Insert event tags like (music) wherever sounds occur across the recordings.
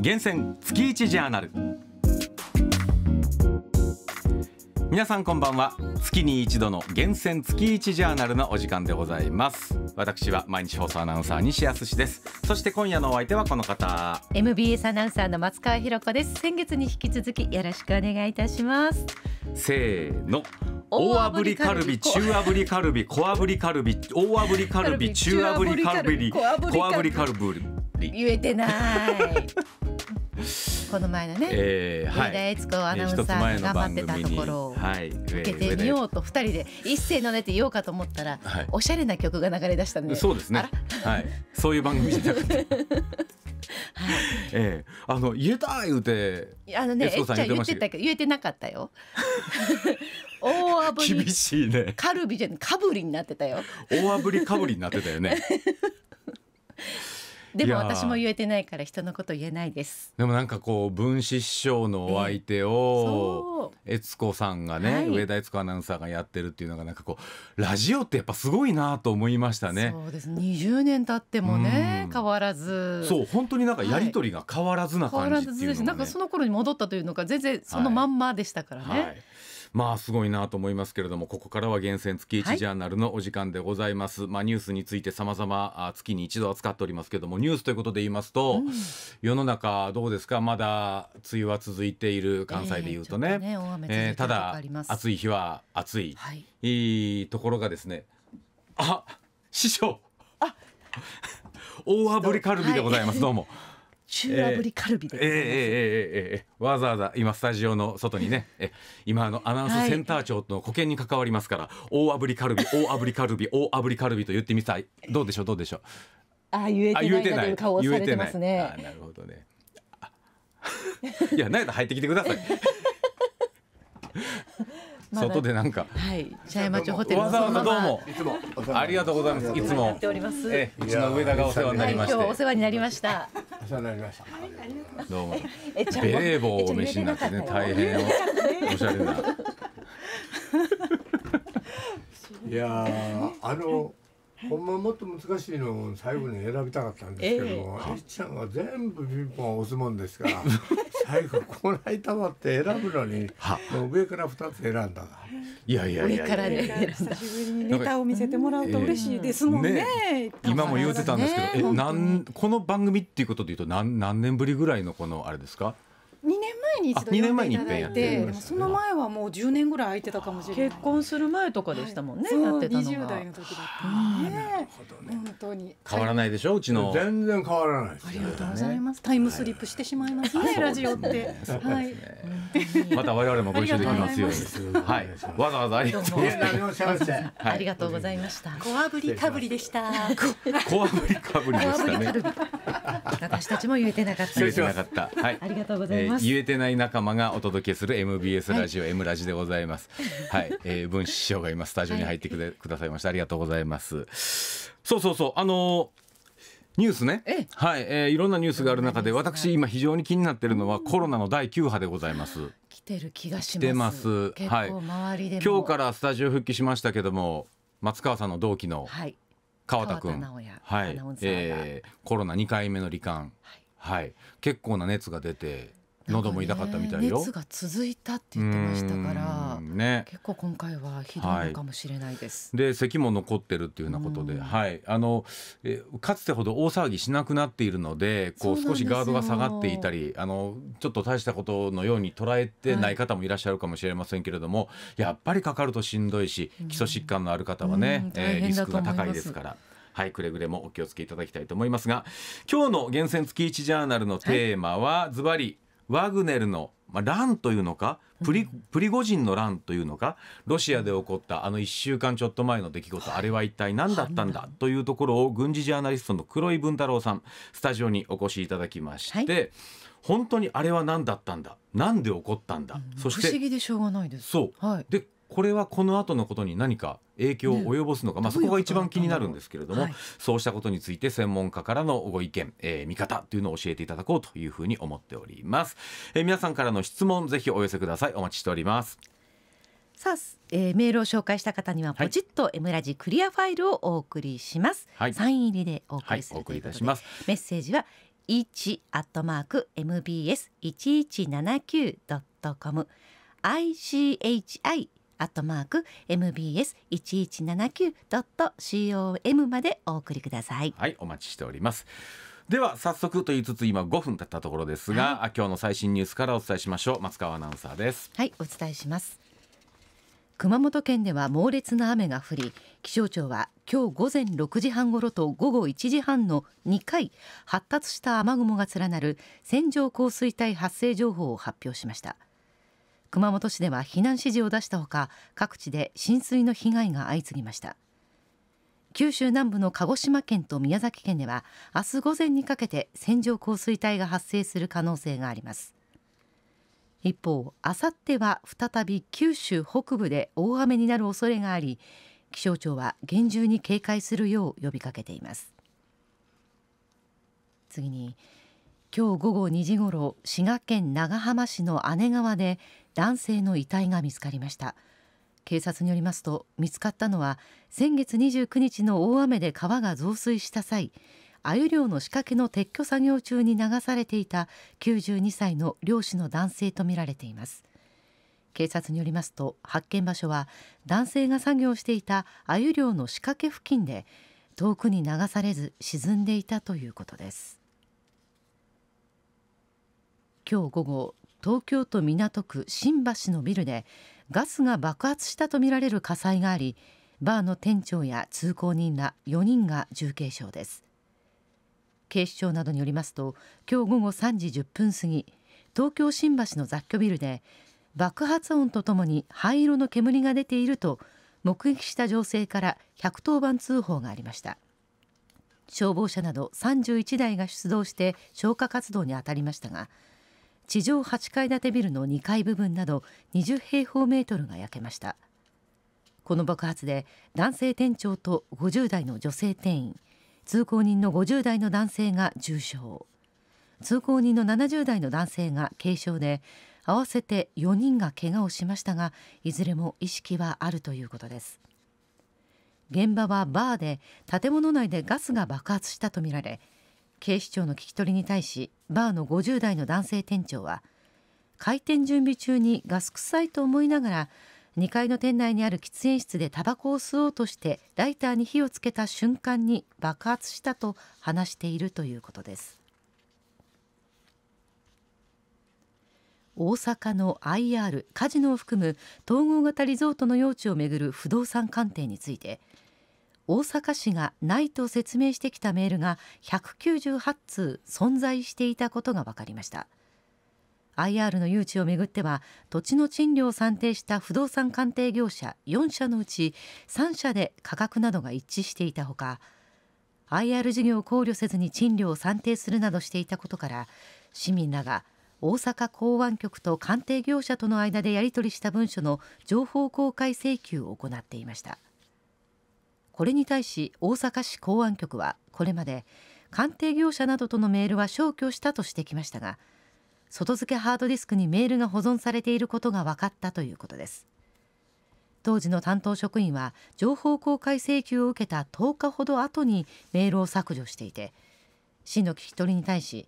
厳選月一ジャーナル皆さんこんばんは月に一度の厳選月一ジャーナルのお時間でございます私は毎日放送アナウンサー西康ですそして今夜のお相手はこの方 MBS アナウンサーの松川博子です先月に引き続きよろしくお願いいたしますせーの大炙りカルビ、中炙りカルビ、小炙りカルビ、大炙りカルビ、中炙りカルビ、小炙りカルビ。言えてないこの前のね、えー、上田悦子アナウンサーが頑張ってたところを受けてみようと2人で一斉のねって言おうかと思ったら、はい、おしゃれな曲が流れ出したんでそうですね、はい、そういう番組じゃなくて。(laughs) はい、ええあの言えた言うて。あのね、えっちゃん言ってたけど、言えてなかったよ。(laughs) 大あぶり。厳しいね。カルビじゃ、かぶりになってたよ。大あぶりかぶりになってたよね。(laughs) でも私も言えてないから人のこと言えないですでもなんかこう分子師匠のお相手を悦子さんがね、はい、上田悦子アナウンサーがやってるっていうのがなんかこうラジオってやっぱすごいなと思いましたねそうです20年経ってもね変わらずそう本当になんかやりとりが変わらずな感じっていうのが、ねはい、なんかその頃に戻ったというのが全然そのまんまでしたからね、はいまあすごいなと思いますけれどもここからは厳選月一ジャーナルのお時間でございます、はい、まあニュースについて様々あ月に一度扱っておりますけれどもニュースということで言いますと、うん、世の中どうですかまだ梅雨は続いている関西で言うとねえー、ねえー、ただ暑い日は暑い、はい、いいところがですねあ師匠あ大炙りカルビでございます、はい、どうも。中炙りカルビで、えー、えー、えー、えー、わざわざ今スタジオの外にね (laughs) え今あのアナウンスセンター長との保険に関わりますから、はい、大炙りカルビ大炙りカルビ大炙りカルビと言ってみたいどうでしょうどうでしょうああ言えてないというされてますねあなるほどね (laughs) いや何や入ってきてください外でなんか、はい、茶屋町ホテルわざわざどうもいつもありがとうございますいつもっております。えうちの上田がお世話になりました、はい、今日お世話になりましたお世話になりましたどうもえ、ベレー帽を召しになってね大変おしゃれないやあのほんまもっと難しいのを最後に選びたかったんですけども、えー、いっちゃんは全部ピンポン押すもんですから (laughs) 最後こないたまって選ぶのに (laughs) 上から2つ選んだいやいやいやからね久しぶりにネタを見せてもらうと嬉しいですもんねね、今も言うてたんですけど、なんこの番組っていうことでいうと何何年ぶりぐらいのこのあれですか二年前に一度呼んでいただいて、ね、その前はもう十年ぐらい空いてたかもしれない結婚する前とかでしたもんね、はい、代の時だったね本当に変わらないでしょうちの全然変わらない、ね、ありがとうございますタイムスリップしてしまいますね、はい、ラジオって、ね、はい。また我々もご一緒できますようにはいわざわざありがとうございましたありがとうございました小炙りかぶりでした小炙りかぶりでしたね私たちも言えてなかった言えてなかったはいありがとうございます、言えてない仲間がお届けする MBS ラジオ、はい、M ラジでございます。(laughs) はい、えー、文師匠が今スタジオに入ってく,、はくださいました。ありがとうございます。そうそうそう、あのーニュースね、はい、えー、いろんなニュースがある中で、私今非常に気になっているのはコロナの第九波でございます。来てる気がします。ますはい。今日からスタジオ復帰しましたけども、松川さんの同期の川田君、はい、ええー、コロナ二回目の罹患、はい、はい、結構な熱が出て。喉も痛かったみたいよ、熱が続いたって言ってましたから、ね、結構今回はひどいのかもしれないです、はい、で咳も残ってるっていうようなことで、はいあのえかつてほど大騒ぎしなくなっているのでこう少しガードが下がっていたりあのちょっと大したことのように捉えてない方もいらっしゃるかもしれませんけれども、はい、やっぱりかかるとしんどいし基礎疾患のある方はね、えー、リスクが高いですから。はい、くれぐれもお気をつけいただきたいと思いますが、今日の厳選月1ジャーナルのテーマはズバリワグネルの、まあ、乱というのかプリプリゴジンの乱というのかロシアで起こったあの1週間ちょっと前の出来事、はい、あれは一体何だったんだというところを軍事ジャーナリストの黒井文太郎さんスタジオにお越しいただきまして、はい、本当にあれは何だったんだ何で起こったんだ、うん、そして不思議でしょうがないです。そう、はい、でこれはこの後のことに何か影響を及ぼすのか、まあ、そこが一番気になるんですけれども、そうしたことについて専門家からのご意見、えー、見方というのを教えていただこうというふうに思っております、えー、皆さんからの質問ぜひお寄せくださいお待ちしておりますさあ、えー、メールを紹介した方にはポチッとエムラジクリアファイルをお送りします、はい、サイン入りでお送りするということで、メッセージは1アットマーク mbs 1179ドットコム ichi アットマーク mbs1179.com までお送りください。はい、お待ちしております。では早速と言いつつ今5分経ったところですが、はい、今日の最新ニュースからお伝えしましょう松川アナウンサーですはいお伝えします熊本県では猛烈な雨が降り気象庁は今日午前6時半ごろと午後1時半の2回発達した雨雲が連なる線状降水帯発生情報を発表しました熊本市では避難指示を出したほか各地で浸水の被害が相次ぎました九州南部の鹿児島県と宮崎県では明日午前にかけて線状降水帯が発生する可能性があります一方あさっては再び九州北部で大雨になる恐れがあり気象庁は厳重に警戒するよう呼びかけています次に今日午後2時ごろ滋賀県長浜市の姉川で男性の遺体が見つかりました警察によりますと見つかったのは先月29日の大雨で川が増水した際鮎漁の仕掛けの撤去作業中に流されていた92歳の漁師の男性とみられています警察によりますと発見場所は男性が作業していた鮎漁の仕掛け付近で遠くに流されず沈んでいたということです今日午後東京都港区新橋のビルでガスが爆発したとみられる火災がありバーの店長や通行人ら4人が重軽傷です警視庁などによりますと今日午後3時10分過ぎ東京新橋の雑居ビルで爆発音とともに灰色の煙が出ていると目撃した女性から110番通報がありました消防車など31台が出動して消火活動に当たりましたが地上8階建てビルの2階部分など20平方メートルが焼けましたこの爆発で男性店長と50代の女性店員通行人の50代の男性が重傷通行人の70代の男性が軽傷で合わせて4人が怪我をしましたがいずれも意識はあるということです現場はバーで建物内でガスが爆発したとみられ警視庁の聞き取りに対しバーの50代の男性店長は開店準備中にガス臭いと思いながら2階の店内にある喫煙室でタバコを吸おうとしてライターに火をつけた瞬間に爆発したと話しているということです大阪の IR カジノを含む統合型リゾートの用地をめぐる不動産鑑定について大阪市がないと説明してきたメールが198通存在していたことが分かりました IR の誘致をめぐっては土地の賃料を算定した不動産鑑定業者4社のうち3社で価格などが一致していたほか IR 事業を考慮せずに賃料を算定するなどしていたことから市民らが大阪港湾局と鑑定業者との間でやり取りした文書の情報公開請求を行っていました。これに対し大阪市公安局はこれまで鑑定業者などとのメールは消去したとしてきましたが外付けハードディスクにメールが保存されていることが分かったということです当時の担当職員は情報公開請求を受けた10日ほど後にメールを削除していて市の聞き取りに対し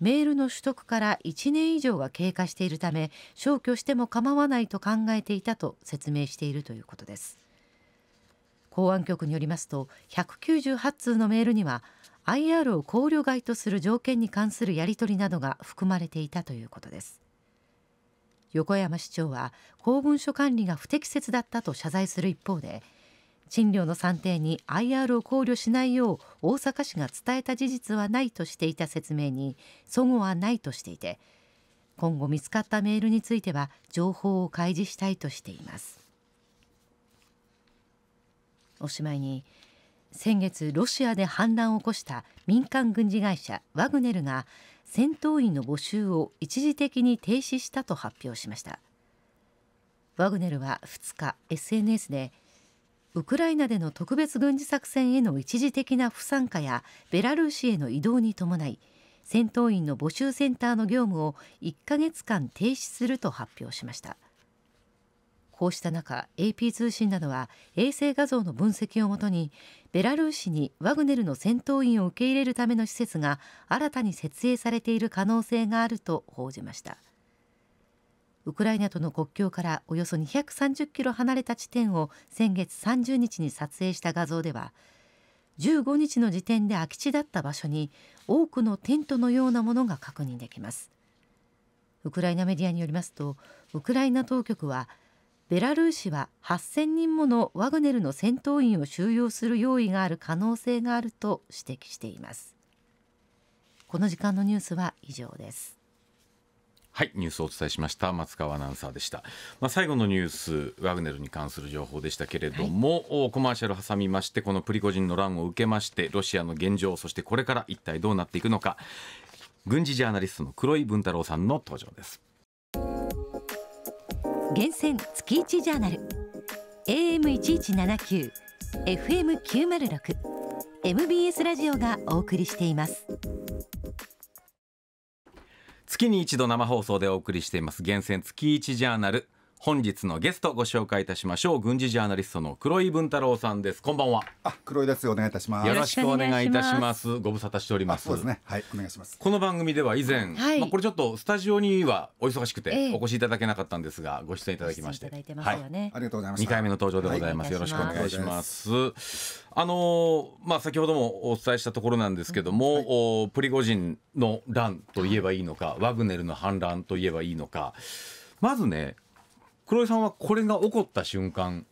メールの取得から1年以上が経過しているため消去しても構わないと考えていたと説明しているということです公安局によりますと198通のメールには IR を考慮外とする条件に関するやり取りなどが含まれていたということです横山市長は公文書管理が不適切だったと謝罪する一方で賃料の算定に IR を考慮しないよう大阪市が伝えた事実はないとしていた説明に齟齬はないとしていて今後見つかったメールについては情報を開示したいとしていますおしまいに先月ロシアで反乱を起こした民間軍事会社ワグネルが戦闘員の募集を一時的に停止したと発表しましたワグネルは2日 SNS でウクライナでの特別軍事作戦への一時的な不参加やベラルーシへの移動に伴い戦闘員の募集センターの業務を1ヶ月間停止すると発表しました。こうした中 AP 通信などは衛星画像の分析をもとにベラルーシにワグネルの戦闘員を受け入れるための施設が新たに設営されている可能性があると報じましたウクライナとの国境からおよそ230キロ離れた地点を先月30日に撮影した画像では15日の時点で空き地だった場所に多くのテントのようなものが確認できますウクライナメディアによりますとウクライナ当局はベラルーシは8000人ものワグネルの戦闘員を収容する用意がある可能性があると指摘していますこの時間のニュースは以上ですはいニュースをお伝えしました松川アナウンサーでした、まあ、最後のニュースワグネルに関する情報でしたけれども、はい、コマーシャル挟みましてこのプリコジンの乱を受けましてロシアの現状そしてこれから一体どうなっていくのか軍事ジャーナリストの黒井文太郎さんの登場です厳選月一ジャーナル AM1179 FM906 MBS ラジオがお送りしています月に一度生放送でお送りしています厳選月一ジャーナル本日のゲストご紹介いたしましょう軍事ジャーナリストの黒井文太郎さんですこんばんはあ、黒井ですお願いいたしますよろしくお願いいたしますご無沙汰しておりますそうですねはいお願いしますこの番組では以前、はい、まあこれちょっとスタジオにはお忙しくてお越しいただけなかったんですが、えー、ご出演いただきまして、はい、ありがとうございます二回目の登場でございます、はい、よろしくお願いしますあのー、まあ先ほどもお伝えしたところなんですけども、うんはい、おプリゴジンの乱と言えばいいのかワグネルの反乱と言えばいいのかまずね黒井さんはこれが起こった瞬間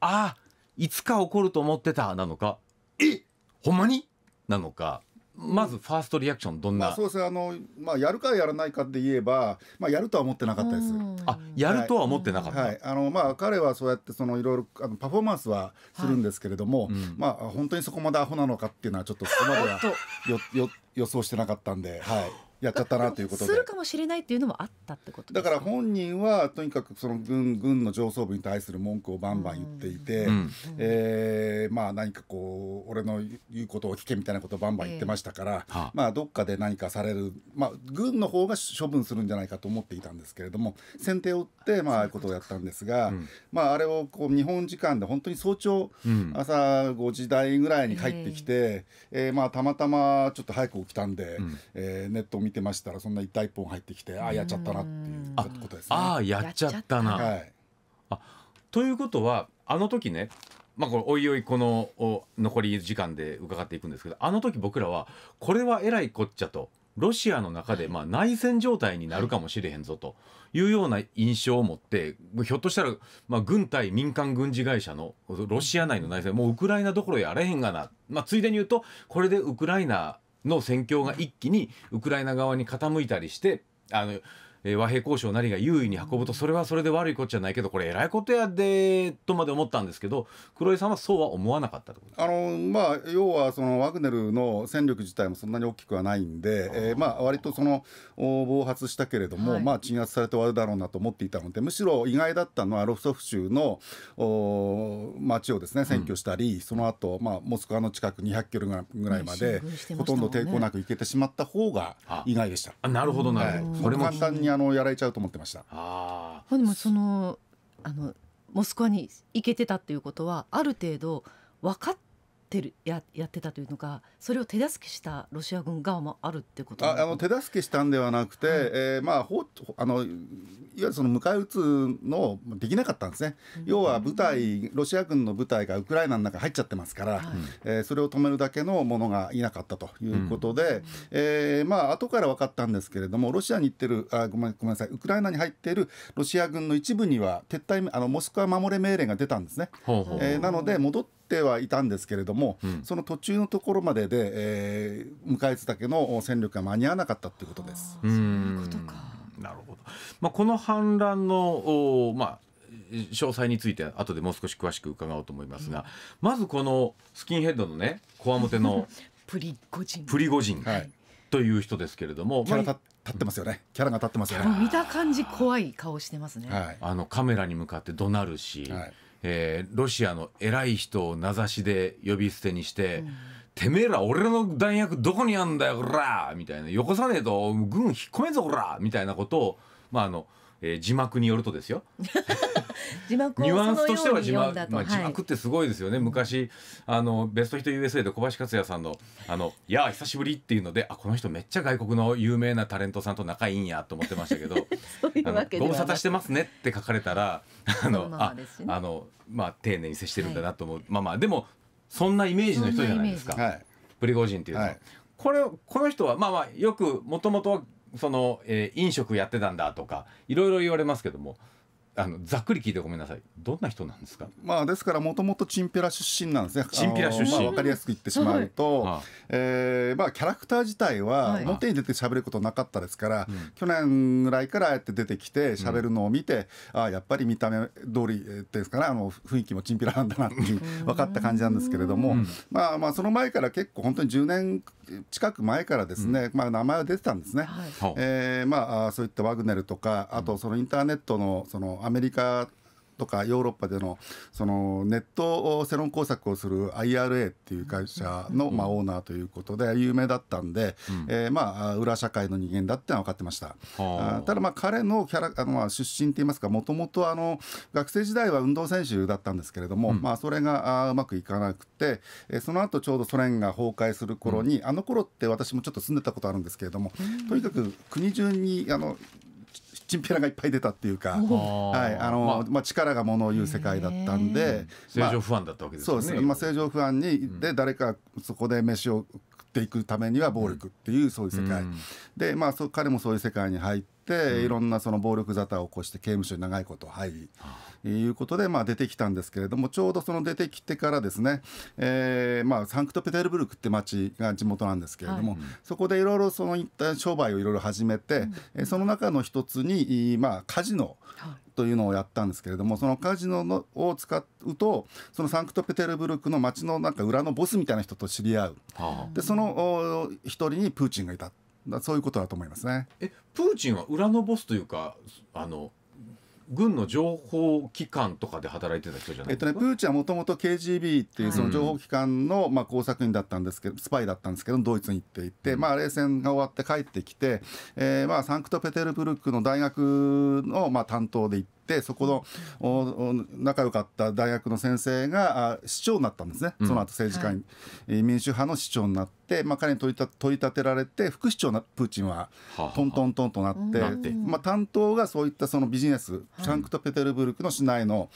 あいつか起こると思ってたなのかえほんまになのかまずファーストリアクションどんな、まあ、そうですあの、まあ、やるかやらないかで言えば、まあ、やるとは思ってなかったです。あやるとは思ってなかった、はい、はい、あのまあ、彼はそうやってそのいろいろあのパフォーマンスはするんですけれども、はいうん、まあ、本当にそこまでアホなのかっていうのはちょっとそこまではよよ予想してなかったんで。はいやっちゃったなということで。するかもしれないっていうのもあったってことだから本人はとにかくその軍軍の上層部に対する文句をバンバン言っていて、うん、えー、まあ何かこう俺の言うことを聞けみたいなことをバンバン言ってましたから、えー、まあどっかで何かされる、まあ軍の方が処分するんじゃないかと思っていたんですけれども、先手を打ってまあああいうことをやったんですが、うん、まああれをこう日本時間で本当に早朝、うん、朝5時台ぐらいに帰ってきて、えー、えー、まあたまたまちょっと早く起きたんで、うん、えー、ネットを見見てましたらそんな一体本入ってきてああやっちゃったなっていうことですね。ああやっちゃったな。はい、あということはあの時ねまあ、これおいおいこの残り時間で伺っていくんですけどあの時僕らはこれはえらいこっちゃとロシアの中でまあ内戦状態になるかもしれへんぞというような印象を持ってひょっとしたらまあ軍隊民間軍事会社のロシア内の内戦もうウクライナどころやれへんがな、まあ、ついでに言うとこれでウクライナの戦況が一気にウクライナ側に傾いたりしてあのえー、和平交渉なりが優位に運ぶとそれはそれで悪いことじゃないけどこれえらいことやでとまで思ったんですけど黒井さんはそうは思わなかったあの、まあ、要はそのワグネルの戦力自体もそんなに大きくはないんで、えー、まあ割とその暴発したけれども、はい、まあ、鎮圧されて終わるだろうなと思っていたのでむしろ意外だったのはロフソフ州の町をですね占拠したり、うん、その後、まあモスクワの近く200キロぐらいまで、ね、ほとんど抵抗なく行けてしまった方が意外でした。あなるほどなるほど、はい、簡単にあのやられちゃうと思ってました。あでもそのあのモスクワに行けてたっていうことはある程度分かっってるややってたというのかそれを手助けしたロシア軍側もあるってことああの手助けしたんではなくて、はい、えー、まあ、ほあのいわゆるその迎え撃つのできなかったんですね、うん、要は部隊ロシア軍の部隊がウクライナの中入っちゃってますから、はい、えー、それを止めるだけのものがいなかったということで、うん、えー、まあ後から分かったんですけれどもロシアに行ってるあごめんごめんなさいウクライナに入っているロシア軍の一部には撤退あのモスクワ守れ命令が出たんですね。ほうほうえー、なので戻ってってはいたんですけれども、うん、その途中のところまでで、えー、向津けの戦力が間に合わなかったということです。なるほど、まあ、この反乱のまあ、詳細について後でもう少し詳しく伺おうと思いますが、うん、まずこのスキンヘッドのねこわもての (laughs) プリゴジンプリゴジン、はい、という人ですけれどもキャラ立ってますよねキャラが立ってますよね見た感じ怖い顔してますね、はい、あのカメラに向かって怒鳴るし、はいえー、ロシアの偉い人を名指しで呼び捨てにして、うん、てめえら俺らの弾薬どこにあんだよこらみたいなよこさねえと軍引っ込めぞこらみたいなことをまああのえー、字幕によるとですよ (laughs) 字幕ニュアンスとしては字幕,、まあ、字幕ってすごいですよね、はい、昔あのベストヒット USA で小林克也さんの「あのいや久しぶり」っていうのであこの人めっちゃ外国の有名なタレントさんと仲いいんやと思ってましたけど (laughs) ご無沙汰してますねって書かれたら (laughs) あの、ああの、まあ、丁寧に接してるんだなと思う、はい、まあまあでもそんなイメージの人じゃないですか、プリゴジンっていうのは。これこの人はまあまあよくもともとはその、えー、飲食やってたんだとかいろいろ言われますけどもあのざっくり聞いてごめんなさいどんな人なんですか、まあ、ですからもともとチンピラ出身なんですねチンピラ出身、まあ、分かりやすく言ってしまうと、はい、えー、まあ、キャラクター自体は表に出て喋ることなかったですから、はい、去年ぐらいからああやって出てきて喋るのを見て、うん、あやっぱり見た目通りですかねあの雰囲気もチンピラなんだなって分かった感じなんですけれども、まあ、まあその前から結構本当に10年近く前からですね、うん、まあ、名前は出てたんですね、はい、えー、まあ、そういったワグネルとかあとそのインターネットのそのアメリカとかヨーロッパでのそのネット世論工作をする IRA っていう会社のまあオーナーということで有名だったんで、えまあ裏社会の人間だってのは分かってました。ただまあ彼のキャラあのまあ出身って言いますかもともとあの学生時代は運動選手だったんですけれども、まあそれがあうまくいかなくて、えその後ちょうどソ連が崩壊する頃に、あの頃って私もちょっと住んでたことあるんですけれども、とにかく国中にあのチンピラがいっぱい出たっていうか、(laughs) はいあのまあ、まあ、力がものを言う世界だったんで、政情不安だったわけですね、そうですね、まあ、政情不安にで誰かそこで飯を食っていくためには暴力っていう、そういう世界、で、まあ、そ彼もそういう世界に入って、いろんなその暴力沙汰を起こして刑務所に長いこと入り、いうことで、まあ、出てきたんですけれども、ちょうどその出てきてからですね、えーまあ、サンクトペテルブルクって町が地元なんですけれども、はい、そこでいろいろそのいった商売をいろいろ始めて、うん、その中の一つに、まあ、カジノ、はいというのをやったんですけれどもそのカジノのを使うとそのサンクトペテルブルクの街のなんか裏のボスみたいな人と知り合う、はあ、でその一人にプーチンがいただそういうことだと思いますね。えプーチンは裏のボスというかあの軍の情報機関とかで働いてた人じゃないえっとね、プーチンはもともと KGB っていうその情報機関の、まあ、工作員だったんですけど、スパイだったんですけど、ドイツに行っていて、まあ、冷戦が終わって帰ってきて、えーまあ、サンクトペテルブルクの大学の、まあ、担当で行って、ってそこの仲良かった大学の先生が市長になったんですね、うん、その後政治家に、はい、民主派の市長になって、まあ、彼に取り取り立てられて副市長なプーチンはトントントンとなって、ははまあ、担当がそういったそのビジネスサンクトペテルブルクの市内の、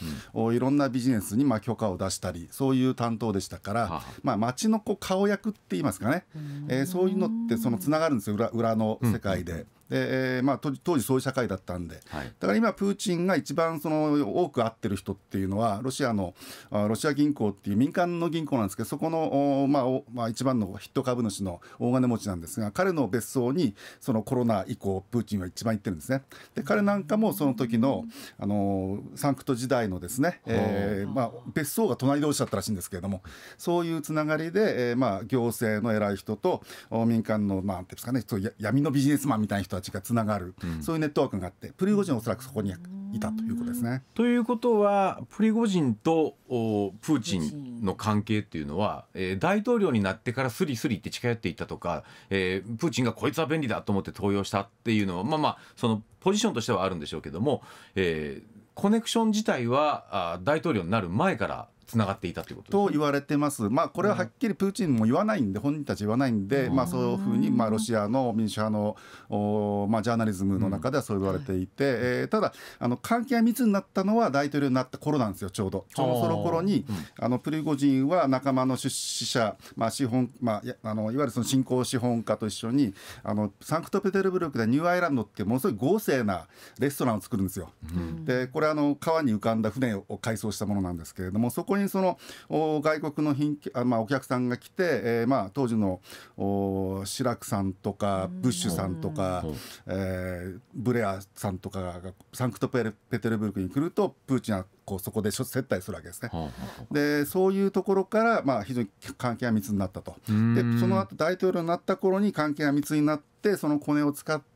いろんなビジネスにまあ許可を出したりそういう担当でしたから、まあ、町のこう顔役って言いますかね、えー、そういうのってそのつながるんですよ裏裏の世界で。で、えー、まあ、当時そういう社会だったんで、はい、だから今プーチンが一番その多く会ってる人っていうのはロシアのロシア銀行っていう民間の銀行なんですけどそこの、まあまあ、一番のヒット株主の大金持ちなんですが彼の別荘にそのコロナ以降プーチンは一番行ってるんですね。で彼なんかもその時のあのサンクト時代のですね、えーまあ、別荘が隣同士だったらしいんですけれどもそういうつながりで、えーまあ、行政の偉い人と民間の、まあ、ですかね、闇のビジネスマンみたいな人ちがつながる、うん、そういうネットワークがあってプリゴジンはおそらくそこにいたということですね。ということはプリゴジンとおプーチンの関係っていうのは、えー、大統領になってからスリスリって近寄っていったとか、えー、プーチンがこいつは便利だと思って登用したっていうのはまあまあそのポジションとしてはあるんでしょうけども、えー、コネクション自体は大統領になる前からつながっていたということ、と言われてます、まあ、これははっきりプーチンも言わないんで、本人たち言わないんで、まあ、そういうふうに、まあ、ロシアの民主派のお、まあ、ジャーナリズムの中ではそう言われていて、うんえー、ただあの、関係が密になったのは大統領になった頃なんですよ、ちょうど。ちょうどその頃に、あのプリゴジンは仲間の出資者、まあ資本まあ、やあのいわゆるその新興資本家と一緒にあの、サンクトペテルブルクでニューアイランドって、ものすごい豪勢なレストランを作るんですよ。うん、でこれあの川に浮かんだ船を改装したものなんですけれどもそここにその外国の品あ、まあ、お客さんが来て、えーまあ、当時のおシラクさんとかブッシュさんとか、えー、ブレアさんとかがサンクトペテルブルクに来るとプーチンはこうそこで接待するわけですね。でそういうところから、まあ、非常に関係が密になったと。でその後大統領になった頃に関係が密になってそのコネを使って、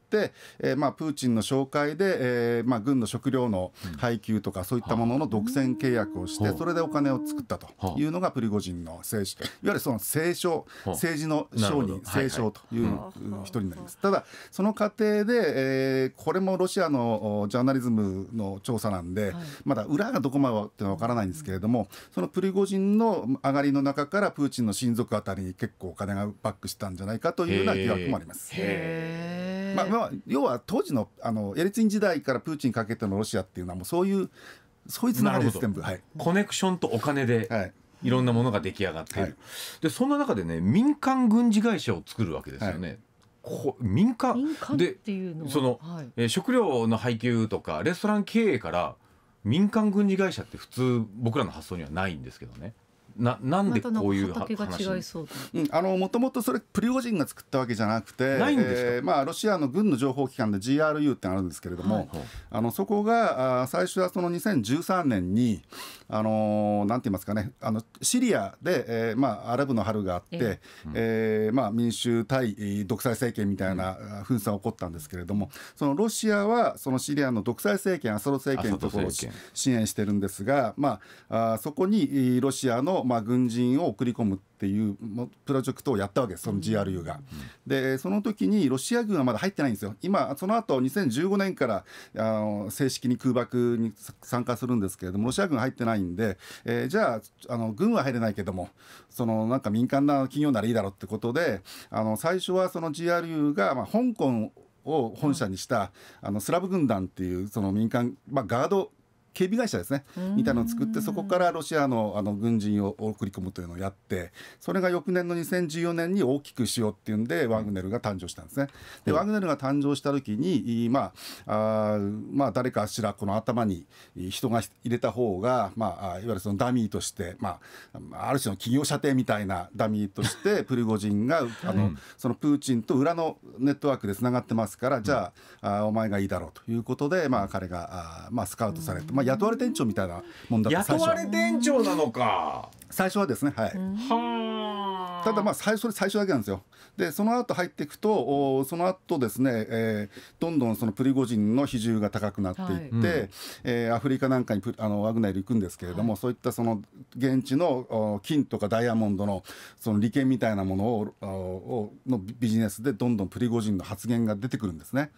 えーまあ、プーチンの紹介で、えーまあ、軍の食料の配給とか、そういったものの独占契約をして、それでお金を作ったというのがプリゴジンの政治、いわゆるその政商、政治の商人、政商という人になります。ただその過程で、えー、これもロシアのジャーナリズムの調査なんで、まだ裏がどこまでってのは分からないんですけれども、そのプリゴジンの上がりの中からプーチンの親族あたりに結構お金がバックしたんじゃないかというような疑惑もあります。まあ、今要は当時のあのエリツィン時代からプーチンかけてのロシアっていうのはもうそういうそういうつながりです全部、はい、コネクションとお金で、い、ろんなものが出来上がってる、はい、でそんな中でね民間軍事会社を作るわけですよね。はいこ民間でその、はい、えー、食料の配給とかレストラン経営から民間軍事会社って普通僕らの発想にはないんですけどね。ななんでこういう話もともとそれプリゴジンが作ったわけじゃなくてえまあ、ロシアの軍の情報機関で GRU ってあるんですけれども、はい、あのそこがあ最初はその2013年にあのなんて言いますかね、あのシリアで、えーまあ、アラブの春があって、ええー、まあ、民衆対独裁政権みたいな紛争が起こったんですけれども、そのロシアはそのシリアの独裁政権、アサド政権のところを支援してるんですが、まあ、あそこにロシアの、まあ、軍人を送り込む。っていうプロジェクトをやったわけです、その GRU が。で、その時にロシア軍はまだ入ってないんですよ、今、その後2015年からあの正式に空爆に参加するんですけれども、ロシア軍入ってないないんで、えー、じゃああの軍は入れないけどもそのなんか民間な企業ならいいだろうってことであの最初はその GRU が、まあ、香港を本社にした、あのスラブ軍団っていうその民間、まあ、ガード警備会社ですねみたいなのを作ってそこからロシアのあの軍人を送り込むというのをやってそれが翌年の2014年に大きくしようっていうんでワグネルが誕生したんですね。で、ワグネルが誕生した時に、まあ、あまあ誰かしらこの頭に人が入れた方が、まあ、いわゆるそのダミーとして、まあ、ある種の企業射程みたいなダミーとして (laughs) プリゴジンがあの、そのプーチンと裏のネットワークでつながってますからじゃあうん、あお前がいいだろうということで、まあ、彼があ、まあ、スカウトされて、まあ雇われ店長みたいなもんだった雇われ店長なのか最初はですねはいただまあ最初最初だけなんですよでその後入っていくとおその後ですね、えー、どんどんそのプリゴジンの比重が高くなっていって、はいえー、アフリカなんかにあのワグネル行くんですけれども、はい、そういったその現地の金とかダイヤモンドのその利権みたいなものをのビジネスでどんどんプリゴジンの発言が出てくるんですね。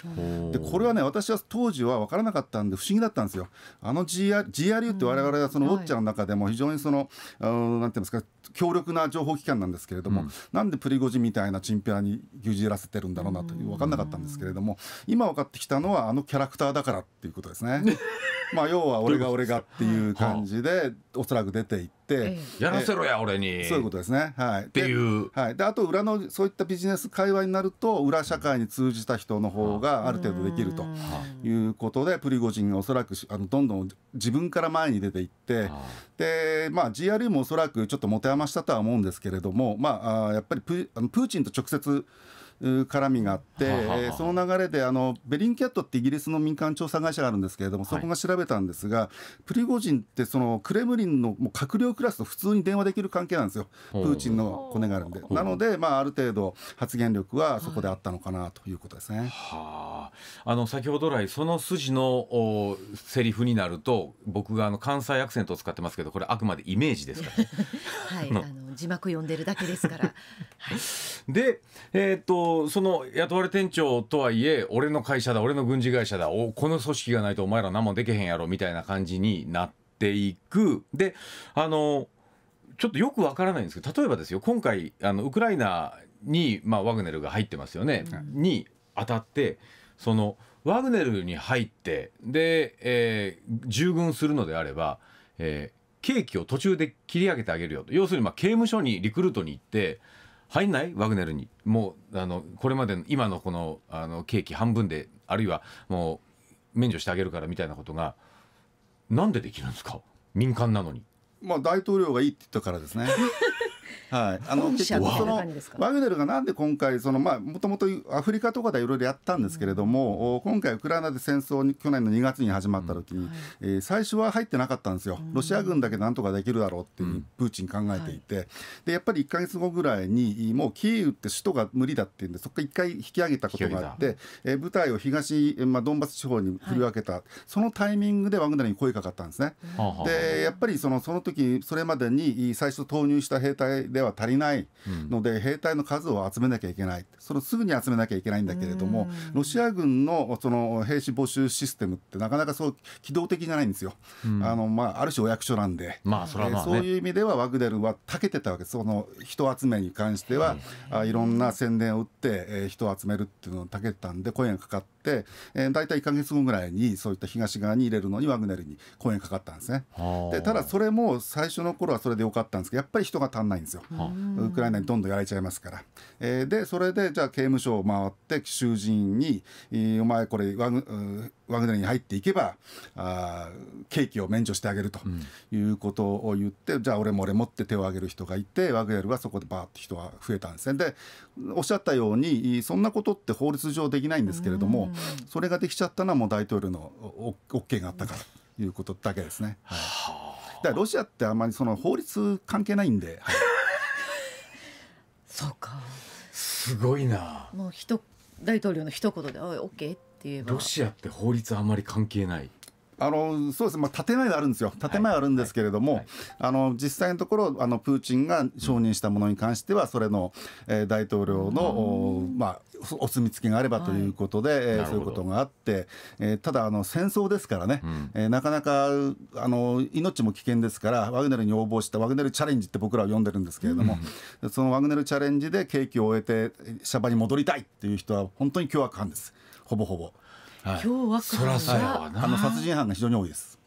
でこれはね私は当時は分からなかったんで不思議だったんですよ。あの GR u って我々はそのウォッチャーの中でも非常にその、のなんていうんですか強力な情報機関なんですけれども、うん、なんでプリゴジみたいなチンピラに牛耳らせてるんだろうなという分かんなかったんですけれども今分かってきたのはあのキャラクターだからっていうことですね。(laughs) まあ要は俺が俺がっていう感じでおそらく出ていって、やらせろや俺にそういうことですね。はい、っていう。はい、であと裏のそういったビジネス会話になると裏社会に通じた人の方がある程度できるということでプリゴジンがおそらくあのどんどん自分から前に出ていってでまあ GRU もおそらくちょっと持て余ましたとは思うんですけれども、まあ、やっぱりプあのプーチンと直接絡みがあって、その流れであのベリンキャットってイギリスの民間調査会社があるんですけれども、そこが調べたんですが、はい、プリゴジンってそのクレムリンのもう閣僚クラスと普通に電話できる関係なんですよ、プーチンのコネがあるんで。なので、まあ、ある程度、発言力はそこであったのかなということですね、はあ、あの先ほど来、その筋のセリフになると、僕があの関西アクセントを使ってますけど、これ、あくまでイメージですから、ね、(laughs) はい、あの字幕読んでるだけですから。はい、で、えー、っとその雇われ店長とはいえ俺の会社だ俺の軍事会社だおこの組織がないとお前ら何もできへんやろみたいな感じになっていくであのちょっとよくわからないんですけど例えばですよ今回あのウクライナに、まあ、ワグネルが入ってますよね、うん、に当たってそのワグネルに入ってで、えー、従軍するのであれば、えー、刑期を途中で切り上げてあげるよと要するにまあ刑務所にリクルートに行って入んないワグネルにもうあのこれまでの今のこのあの刑期半分であるいはもう免除してあげるからみたいなことがなんでできるんですか民間なのにまあ大統領がいいって言ったからですねはい、あの結局のワグネルがなんで今回そのまあもともとアフリカとかでいろいろやったんですけれども、うん、今回ウクライナで戦争に去年の2月に始まった時に、うんはい、えー、最初は入ってなかったんですよ、ロシア軍だけなんとかできるだろうっていうプーチン考えていて、うんはい、でやっぱり1か月後ぐらいにもうキーウって首都が無理だっていうんでそこから1回引き上げたことがあって、えー、部隊を東、まあ、ドンバス地方に振り分けた、はい、そのタイミングでワグネルに声かかったんですね。でやっぱりそのその時それまでに最初投入した兵隊ででは足りないので、兵隊の数を集めなきゃいけない、そのすぐに集めなきゃいけないんだけれども、ロシア軍のその兵士募集システムって、なかなかそう機動的じゃないんですよ、あのまあ、ある種お役所なんで、まあそれは、そういう意味ではワグデルはたけてたわけです、その人集めに関しては、い、ろんな宣伝を打って、え人を集めるっていうのをたけてたんで、声がかかって。、えー、大体1か月後ぐらいにそういった東側に入れるのにワグネルに公演かかったんですね。でただそれも最初の頃はそれでよかったんですけどやっぱり人が足んないんですよ。ウクライナにどんどんやられちゃいますから。えー、でそれでじゃあ刑務所を回って囚人に、えー、お前これワグワグネルに入っていけばあ刑期を免除してあげるということを言って、うん、じゃあ俺も俺もって手を挙げる人がいてワグネルはそこでばーって人が増えたんですねでおっしゃったようにそんなことって法律上できないんですけれども、うん、それができちゃったのはもう大統領の OK があったからということだけですね。はい、だからロシアってあまりその法律関係ないんで、はい、(laughs) そうかすごいなもう大統領の一言で「おい OK」ってって言えばロシアって法律あまり関係ないあのそうですまあ、建前はあるんですよ、建前はあるんですけれども、はいはい、あの実際のところあの、プーチンが承認したものに関しては、それの、えー、大統領の、うん、まあ、お墨付きがあればということで、はい、えー、そういうことがあって、えー、ただあの、戦争ですからね、うん、えー、なかなかあの命も危険ですから、ワグネルに応募したワグネルチャレンジって僕らは呼んでるんですけれども、うん、そのワグネルチャレンジで刑期を終えて、シャバに戻りたいっていう人は、本当に凶悪犯です。ほぼほぼ。はい、凶悪犯があの殺人犯が非常に多いです。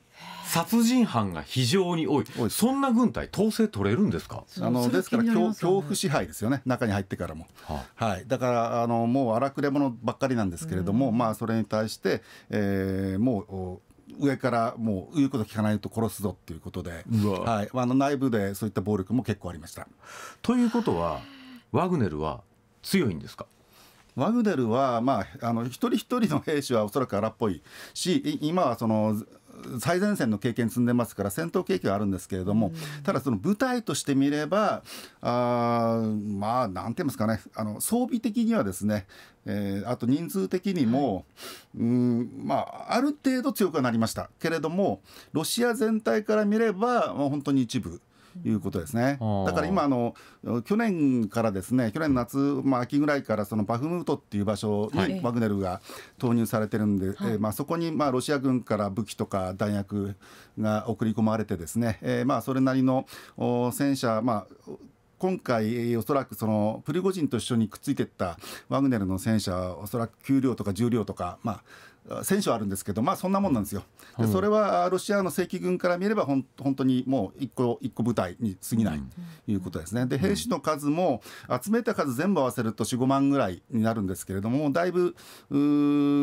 殺人犯が非常に多い、いそんな軍隊、統制取れるんですかあのですから恐、恐怖支配ですよね、中に入ってからも。はあ、はい、だからあの、もう荒くれ者ばっかりなんですけれども、うん、まあ、それに対して、えー、もう上からもう言うこと聞かないと殺すぞっていうことで、はい、あの内部でそういった暴力も結構ありました。ということは、ワグネルは強いんですかワグネルは、まあ、あの一人一人の兵士はおそらく荒っぽいし今はその最前線の経験積んでますから戦闘経験はあるんですけれども、ただその部隊として見ればあまあなんて言いますかねあの装備的にはですね、えー、あと人数的にも、うんまあある程度強くはなりましたけれどもロシア全体から見れば、まあ、本当に一部。いうことですね。だから今あの去年からですね去年夏、まあ、秋ぐらいからそのバフムートっていう場所にワグネルが投入されてるんで、はい、えー、まあ、そこにまあロシア軍から武器とか弾薬が送り込まれてですね、えー、まあそれなりの戦車、まあ、今回、おそらくそのプリゴジンと一緒にくっついていったワグネルの戦車、おそらく給料とか重量とか、まあ、選手あるんですけど、まあ、そんなもんなんですよ、でそれはロシアの正規軍から見ればほん、本当にもう一個一個部隊に過ぎないということですね、で兵士の数も、集めた数全部合わせると4、5万ぐらいになるんですけれども、だいぶ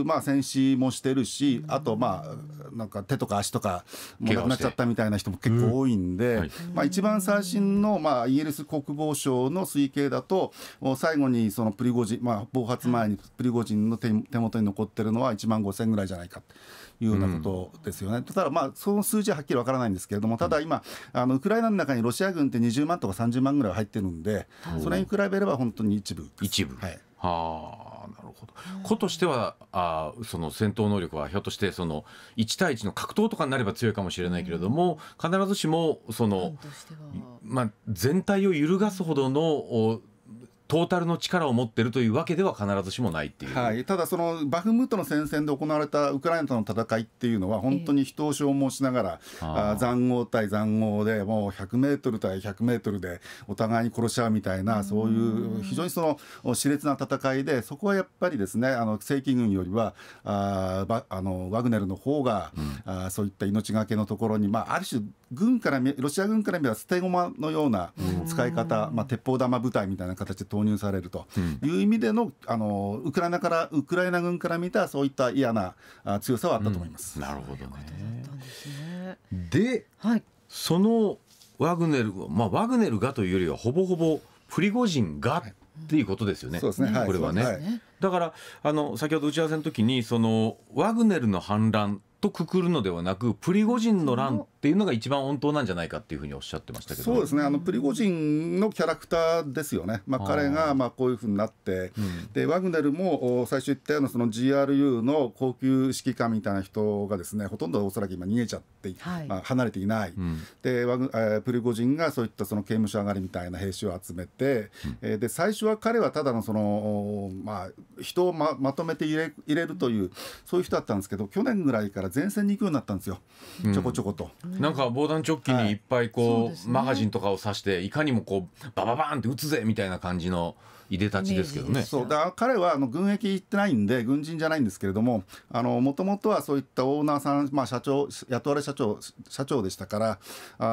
まあ、戦死もしてるし、あと、まあ、なんか手とか足とかもなくなっちゃったみたいな人も結構多いんで、うんはい、まあ、一番最新の、まあ、イギリス国防省の推計だと、最後にそのプリゴジン、まあ、暴発前にプリゴジンの手元に残ってるのは1万5千ぐらいじゃないかというようなことですよね、うん、ただ、まあ、その数字ははっきりわからないんですけれども、ただ今、あのウクライナの中にロシア軍って20万とか30万ぐらい入ってるんで、それに比べれば本当に一部。一部はいはあ、なるほど。個としては、あその戦闘能力はひょっとしてその一対一の格闘とかになれば強いかもしれないけれども、必ずしもそのまあ全体を揺るがすほどのトータルの力を持ってるというわけでは必ずしもないっていう、はい、ただ、そのバフムートの戦線で行われたウクライナとの戦いっていうのは、本当に人を消耗しながら、えー、あ塹壕対塹壕で、もう100メートル対100メートルでお互いに殺し合うみたいな、そういう非常にその熾烈な戦いで、そこはやっぱりですね、あの正規軍よりは、ああのワグネルの方が、うん、あそういった命がけのところに、まあ、ある種、軍からロシア軍から見れば捨て駒のような使い方、まあ、鉄砲玉部隊みたいな形で投入されるという意味でのうん、あのウクライナからウクライナ軍から見たそういった嫌な強さはあったと思います。うん、なるほど、ね、で、はい、そのワグネル、まあ、ワグネルがというよりはほぼほぼプリゴジンがっていうことですよね、はい、そうですねこれはね。はい、だからあの先ほど打ち合わせの時にそのワグネルの反乱とくくるのではなくプリゴジンの乱っていうのが一番本当なんじゃないかっていうふうにおっしゃってましたけどそうですねあのプリゴジンのキャラクターですよね、まあ、彼がまあこういうふうになって、うん、でワグネルも最初言ったようなその GRU の高級指揮官みたいな人がですねほとんどおそらく今逃げちゃって、はい、まあ、離れていない、うん、でワグ、えー、プリゴジンがそういったその刑務所上がりみたいな兵士を集めて、うん、えー、で最初は彼はただのその、まあ、人をままとめて入れ入れるというそういう人だったんですけど去年ぐらいからか前線に行くようになったんですよ、うん、ちょこちょこと。なんか防弾チョッキにいっぱいこう、はいね、マガジンとかを刺していかにもこうバババーンって撃つぜみたいな感じの。いでたちですけどね。そうだ彼はあの軍役行ってないんで軍人じゃないんですけれどももともとはそういったオーナーさん、まあ、社長雇われ社長社長でしたからあ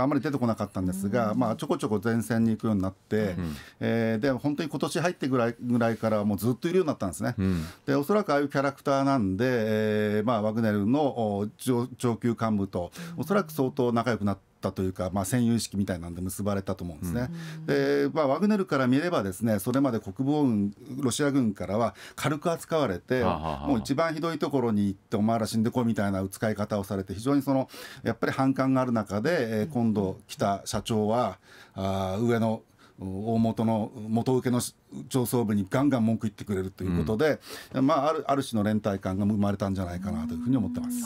あんまり出てこなかったんですが、まあ、ちょこちょこ前線に行くようになって、うん、えー、で本当に今年入ってぐらいぐらいからもうずっといるようになったんですね。うん、でおそらくああいうキャラクターなんで、えーまあ、ワグネルの上上級幹部とおそらく相当仲良くなってったというか、まあ、占有意識みたいなんで結ばれたと思うんですね。うん、でまあ、ワグネルから見ればですねそれまで国防軍ロシア軍からは軽く扱われてもう一番ひどいところに行ってお前ら死んでこいみたいな扱い方をされて非常にそのやっぱり反感がある中で、えー、今度来た社長はあ上の大元の元請けの上層部にガンガン文句言ってくれるということで、うん、まあ、あるある種の連帯感が生まれたんじゃないかなというふうに思ってます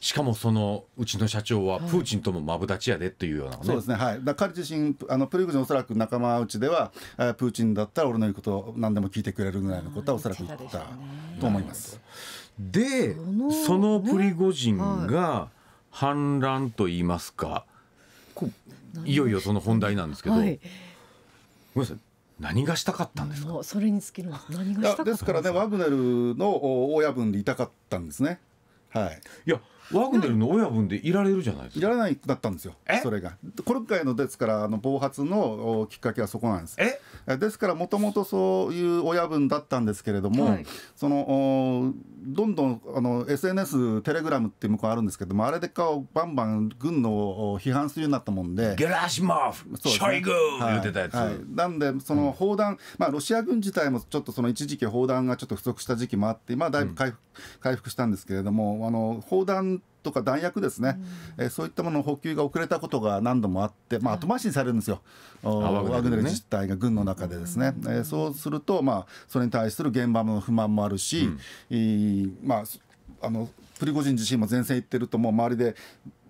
しかもそのうちの社長はプーチンともまぶたちやでっていうような、ね、そうですね、はい、だ彼自身あのプリゴジンおそらく仲間内ではプーチンだったら俺の言うこと何でも聞いてくれるぐらいのことはおそらく言ったと思います。で、ね、そのプリゴジンが反乱といいますか、はい、いよいよその本題なんですけど。はいごめんなさい何がしたかったんですか。それに尽きる何がしたですからね、ワグネルの親分でいたかったんですね。はい。いや、ワグネルの親分でいられるじゃないですか。いられないだったんですよ。それが。今回のですから、あの暴発のきっかけはそこなんです。えですからもともとそういう親分だったんですけれども、はい、そのどんどんあの SNS テレグラムっていう向こうあるんですけどもあれでかバンバン軍の批判するようになったもんでゲラシモフ、ね、ショイグー、言ってたやつ、はいはい、なんでその砲弾、うん、まあ、ロシア軍自体もちょっとその一時期砲弾がちょっと不足した時期もあって、まあ、だいぶ回復うん、回復したんですけれどもあの砲弾ってとか弾薬ですね、うん、えー、そういったものの補給が遅れたことが何度もあって、まあ、後回しにされるんですよ、はい、ワグネル自体が軍の中でですね、うん、えー、そうすると、まあ、それに対する現場の不満もあるし、うん、まあ、あのプリゴジン自身も前線行ってると、もう周りで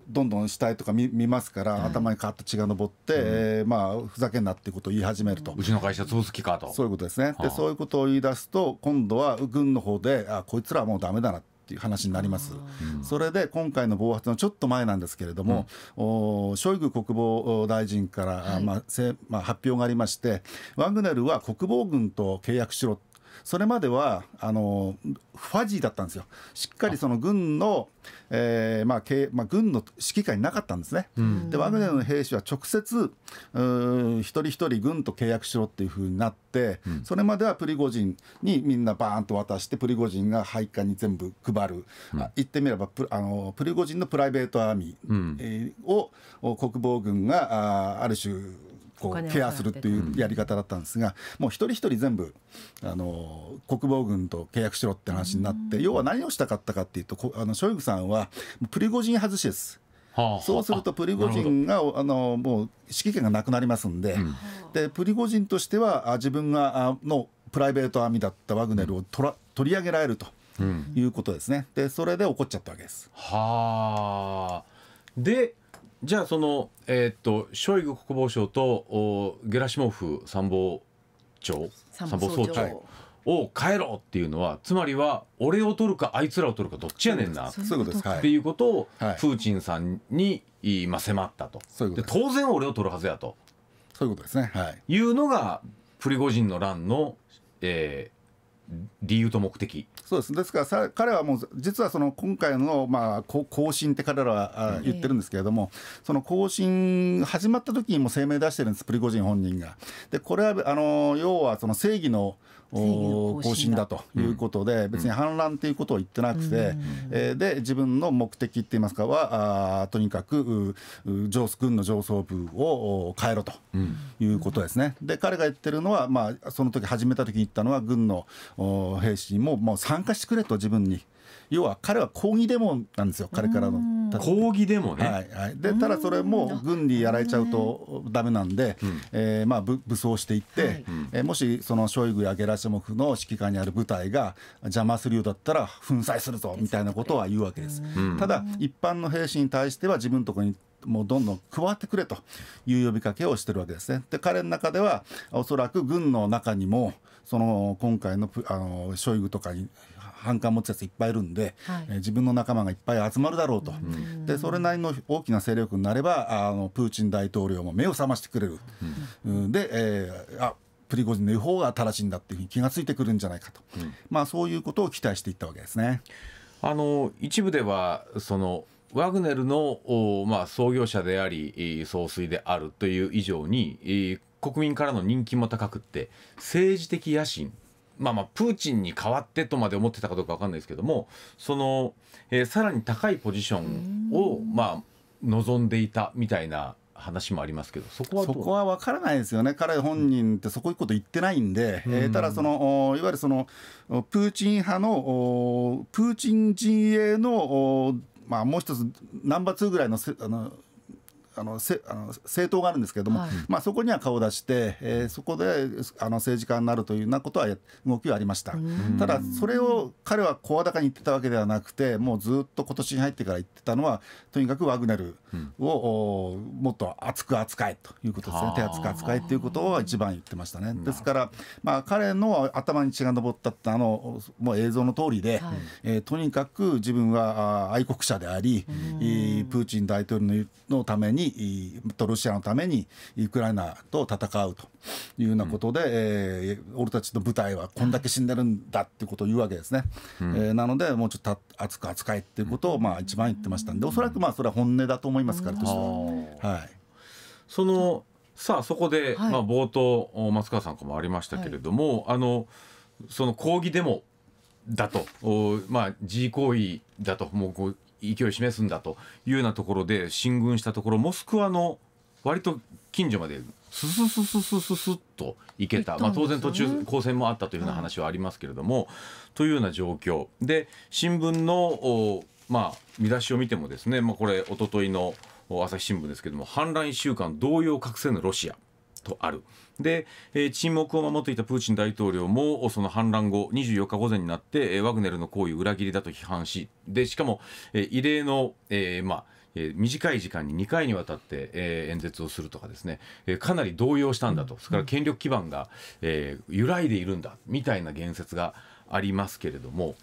どんどん死体とか見見ますから、頭にかーっと血が上って、うん、えー、まあ、ふざけんなっていうことを言い始めると、うちの会社潰す気かとそういうことですね、はあ、でそういうことを言い出すと今度は軍の方であこいつらはもうだめだなってっていう話になります。それで今回の暴発のちょっと前なんですけれども、うん、ショイグ国防大臣から、まあせまあ、発表がありまして、ワグネルは国防軍と契約しろそれまではあのファジーだったんですよ、しっかりその軍の、えーまあまあ、軍の指揮下になかったんですね、うん、でワグネルの兵士は直接う、一人一人軍と契約しろっていうふうになって、うん、それまではプリゴジンにみんなバーンと渡して、プリゴジンが配下に全部配る、うん、言ってみればプあの、プリゴジンのプライベートアーミー、うん、えを国防軍があある種、こうケアするっていうやり方だったんですが、もう一人一人全部あの国防軍と契約しろって話になって、要は何をしたかったかっていうとあのショイグさんはプリゴジン外しです。そうするとプリゴジンがあのもう指揮権がなくなりますんでうん、でプリゴジンとしては自分がのプライベート網だったワグネルをとら、取り上げられるということですねでそれで怒っちゃったわけです。はあでじゃあその、えー、っとショイグ国防相とゲラシモフ参謀長参謀総長を変えろっていうのはつまりは俺を取るかあいつらを取るかどっちやねんなっていうことをプーチンさんに今迫ったと当然俺を取るはずやとそういうことですね、はい、いうのがプリゴジンの乱の、えー、理由と目的そうですですからさ彼はもう実はその今回の、まあ、更新って彼らは言ってるんですけれども、えー、その更新始まった時にも声明出してるんですプリゴジン本人が。でこれはあの要はその正義の更新だということで、別に反乱ということを言ってなくて、うで自分の目的って言いますかはあとにかく上軍の上層部を変えろということですね。で彼が言ってるのは、まあ、その時始めた時に言ったのは軍の兵士ももう参加してくれと自分に。要は彼は抗議デモなんですよ、彼からの。抗議デモね、はいはい、でただそれも軍にやられちゃうとだめなんで、うん、えー、まあ、武装していって、はい、えー、もしそのショイグやゲラシモフの指揮下にある部隊が邪魔するようだったら粉砕するぞみたいなことは言うわけです。うん、ただ一般の兵士に対しては自分のとこにもうどんどん加わってくれという呼びかけをしてるわけですね。で彼の中ではおそらく軍の中にもその今回のあのショイグとかに反感持つやついっぱいいるんで、はい、自分の仲間がいっぱい集まるだろうと、うん、でそれなりの大きな勢力になればあのプーチン大統領も目を覚ましてくれる、うん、で、えー、あプリゴジンの方が正しいんだっていうふうに気が付いてくるんじゃないかと、うん、まあ、そういうことを期待していったわけですね。あの一部ではそのワグネルの、まあ、創業者であり総帥であるという以上に国民からの人気も高くって政治的野心まあまあプーチンに代わってとまで思ってたかどうか分かんないですけどもその、えー、さらに高いポジションをまあ望んでいたみたいな話もありますけどそこはそこは分からないですよね、彼本人ってそこ行くこと言ってないんで、うん、えー、ただその、いわゆるそのプーチン派の、プーチン陣営の、まあ、もう一つ、ナンバー2ぐらいのあのあのせあの政党があるんですけれども、はい、まあ、そこには顔を出して、えー、そこであの政治家になるというようなことは動きはありました。ただそれを彼は声高に言ってたわけではなくてもうずっと今年に入ってから言ってたのはとにかくワグネルを、うん、もっと厚く扱えということですね手厚く扱えということを一番言ってましたね。ですから、まあ、彼の頭に血が上ったってあのもう映像の通りで、はい、えー、とにかく自分は愛国者であり、プーチン大統領のためににとロシアのためにウクライナと戦うというようなことで、うん、えー、俺たちの部隊はこんだけ死んでるんだってことを言うわけですね、うん、えー、なのでもうちょっと熱く扱えっていうことをまあ一番言ってましたんでおそらくまあそれは本音だと思いますから、うん、は。い、そのさあそこで、はい、まあ、冒頭松川さんからもありましたけれども、はい、あのその抗議デモだと、まあ、自慰行為だともう勢いを示すんだというようなところで進軍したところモスクワの割と近所までスススススススッと行けたまあ、当然途中交戦もあったというような話はありますけれども、というような状況で新聞のまあ、見出しを見てもですね、まあ、これおとといの朝日新聞ですけども反乱1週間動揺を隠せぬロシアとあるで、えー、沈黙を守っていたプーチン大統領もその反乱後24日午前になって、えー、ワグネルの行為裏切りだと批判しでしかも、えー、異例の、えー、まあえ短い時間に2回にわたって、え演説をするとかですね、えかなり動揺したんだと、それから権力基盤が、え揺らいでいるんだみたいな言説がありますけれども、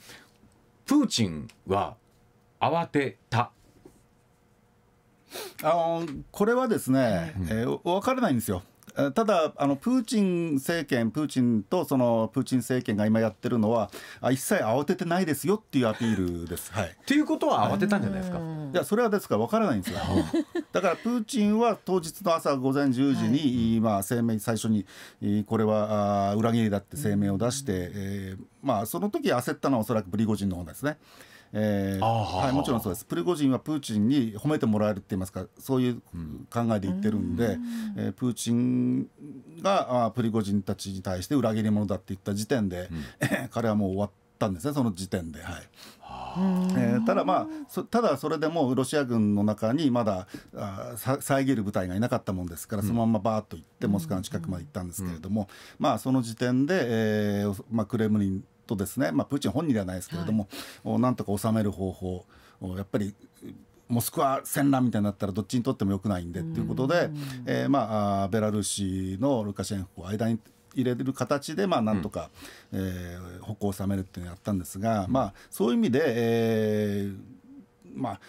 プーチンは慌てた。あのこれはですね、えー、分からないんですよ。ただあの、プーチン政権、プーチンとそのプーチン政権が今やってるのは、一切慌ててないですよっていうアピールです。はい、ということは慌てたんじゃないですか。いや、それはですから分からないんですよ。だからプーチンは当日の朝午前10時に、はい、声明、最初にこれは裏切りだって声明を出して、えーまあ、その時焦ったのはおそらくプリゴジンの方ですね。えー、はい、もちろんそうですプリゴジンはプーチンに褒めてもらえるって言いますかそういう考えで言ってるんで、うん、えー、プーチンがあプリゴジンたちに対して裏切り者だって言った時点で、うん、(laughs) 彼はもう終わったんですねその時点で。はいえー、ただまあただそれでもロシア軍の中にまだあ遮る部隊がいなかったもんですからそのままばーっと行ってモスクワの近くまで行ったんですけれども、まあその時点で、えーまあ、クレムリンとですね、まあ、プーチン本人ではないですけれども、はい、なんとか収める方法やっぱりモスクワ戦乱みたいになったらどっちにとってもよくないんでということで、えー、まあ、ベラルーシのルカシェンコを間に入れる形で、まあ、なんとか、うん、えー、歩行を収めるっていうのをやったんですが、うん、まあ、そういう意味で、えーまあ、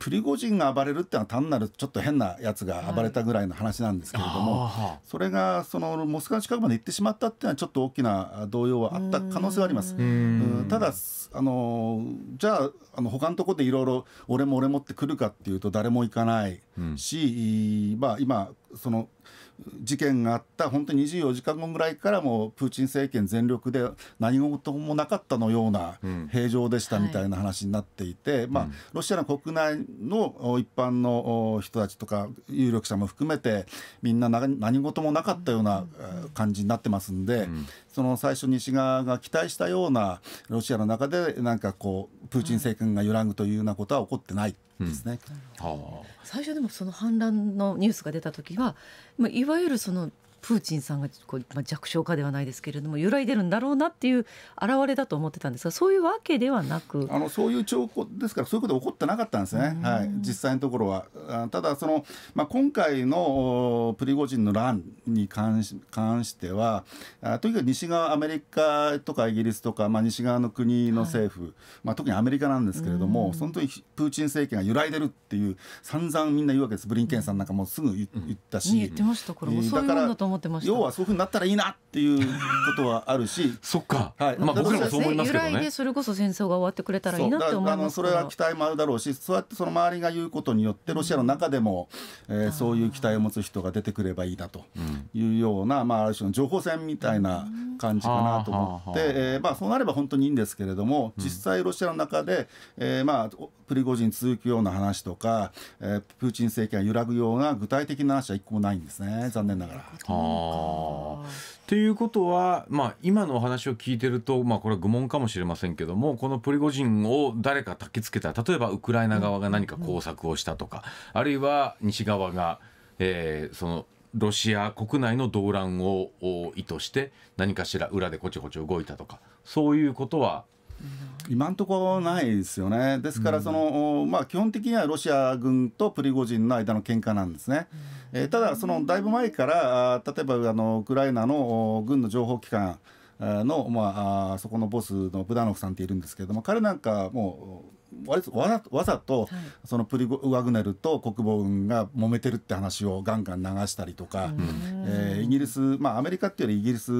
プリゴジンが暴れるってのは単なるちょっと変なやつが暴れたぐらいの話なんですけれども、はい、それがそのモスクワ近くまで行ってしまったっていうのはちょっと大きな動揺はあった可能性はあります。ただあのじゃああの他のところでいろいろ俺も俺もって来るかっていうと誰も行かないし、うん、まあ今その事件があった本当に24時間後ぐらいからもプーチン政権全力で何事もなかったのような平常でしたみたいな話になっていて、うんはい、まあ、ロシアの国内の一般の人たちとか有力者も含めてみんな何事もなかったような感じになってますんで、うん、その最初西側が期待したようなロシアの中でなんかこうプーチン政権が揺らぐというようなことは起こってない。うんですね。うん、最初でもその反乱のニュースが出た時は、まあ、いわゆるそのプーチンさんがこう、まあ、弱小化ではないですけれども揺らいでるんだろうなっていう表れだと思ってたんですがそういうわけではなくあのそういう兆候ですからそういうこと起こってなかったんですね、はい、実際のところはただその、まあ、今回のプリゴジンの乱に関し関してはとにかく西側アメリカとかイギリスとか、まあ、西側の国の政府、はい、まあ、特にアメリカなんですけれどもその時プーチン政権が揺らいでるっていう散々みんな言うわけですブリンケンさんなんかもすぐ言ったし、うん、言ってましたからそういうもだと思ってまし要はそういうふうになったらいいなっていうことはあるし (laughs) そっか、はいまあ、僕らもそう思いますけど、ね、由来でそれこそ戦争が終わってくれたらいいなって思いますそれは期待もあるだろうしそうやってその周りが言うことによってロシアの中でも、うん、えー、そういう期待を持つ人が出てくればいいなというような、うん、まあ、ある種の情報戦みたいな感じかなと思って、うん、えー、まあ、そうなれば本当にいいんですけれども実際ロシアの中で、えーまあ、プリゴジン続くような話とか、えー、プーチン政権が揺らぐような具体的な話は一個もないんですね、残念ながら。ということは、まあ、今のお話を聞いてると、まあ、これは愚問かもしれませんけどもこのプリゴジンを誰か焚きつけた例えばウクライナ側が何か工作をしたとか、あるいは西側が、えー、そのロシア国内の動乱を意図して何かしら裏でこちこち動いたとかそういうことは今んところないですよね、ですからその、うん、まあ、基本的にはロシア軍とプリゴジンの間の喧嘩なんですね、えー、ただ、そのだいぶ前から、例えばあのウクライナの軍の情報機関の、まあ、そこのボスのブダノフさんっているんですけれども、彼なんかもう、わざわざとそのプリゴワグネルと国防軍が揉めてるって話をガンガン流したりとか、えー、イギリス、まあ、アメリカっていうよりイギリス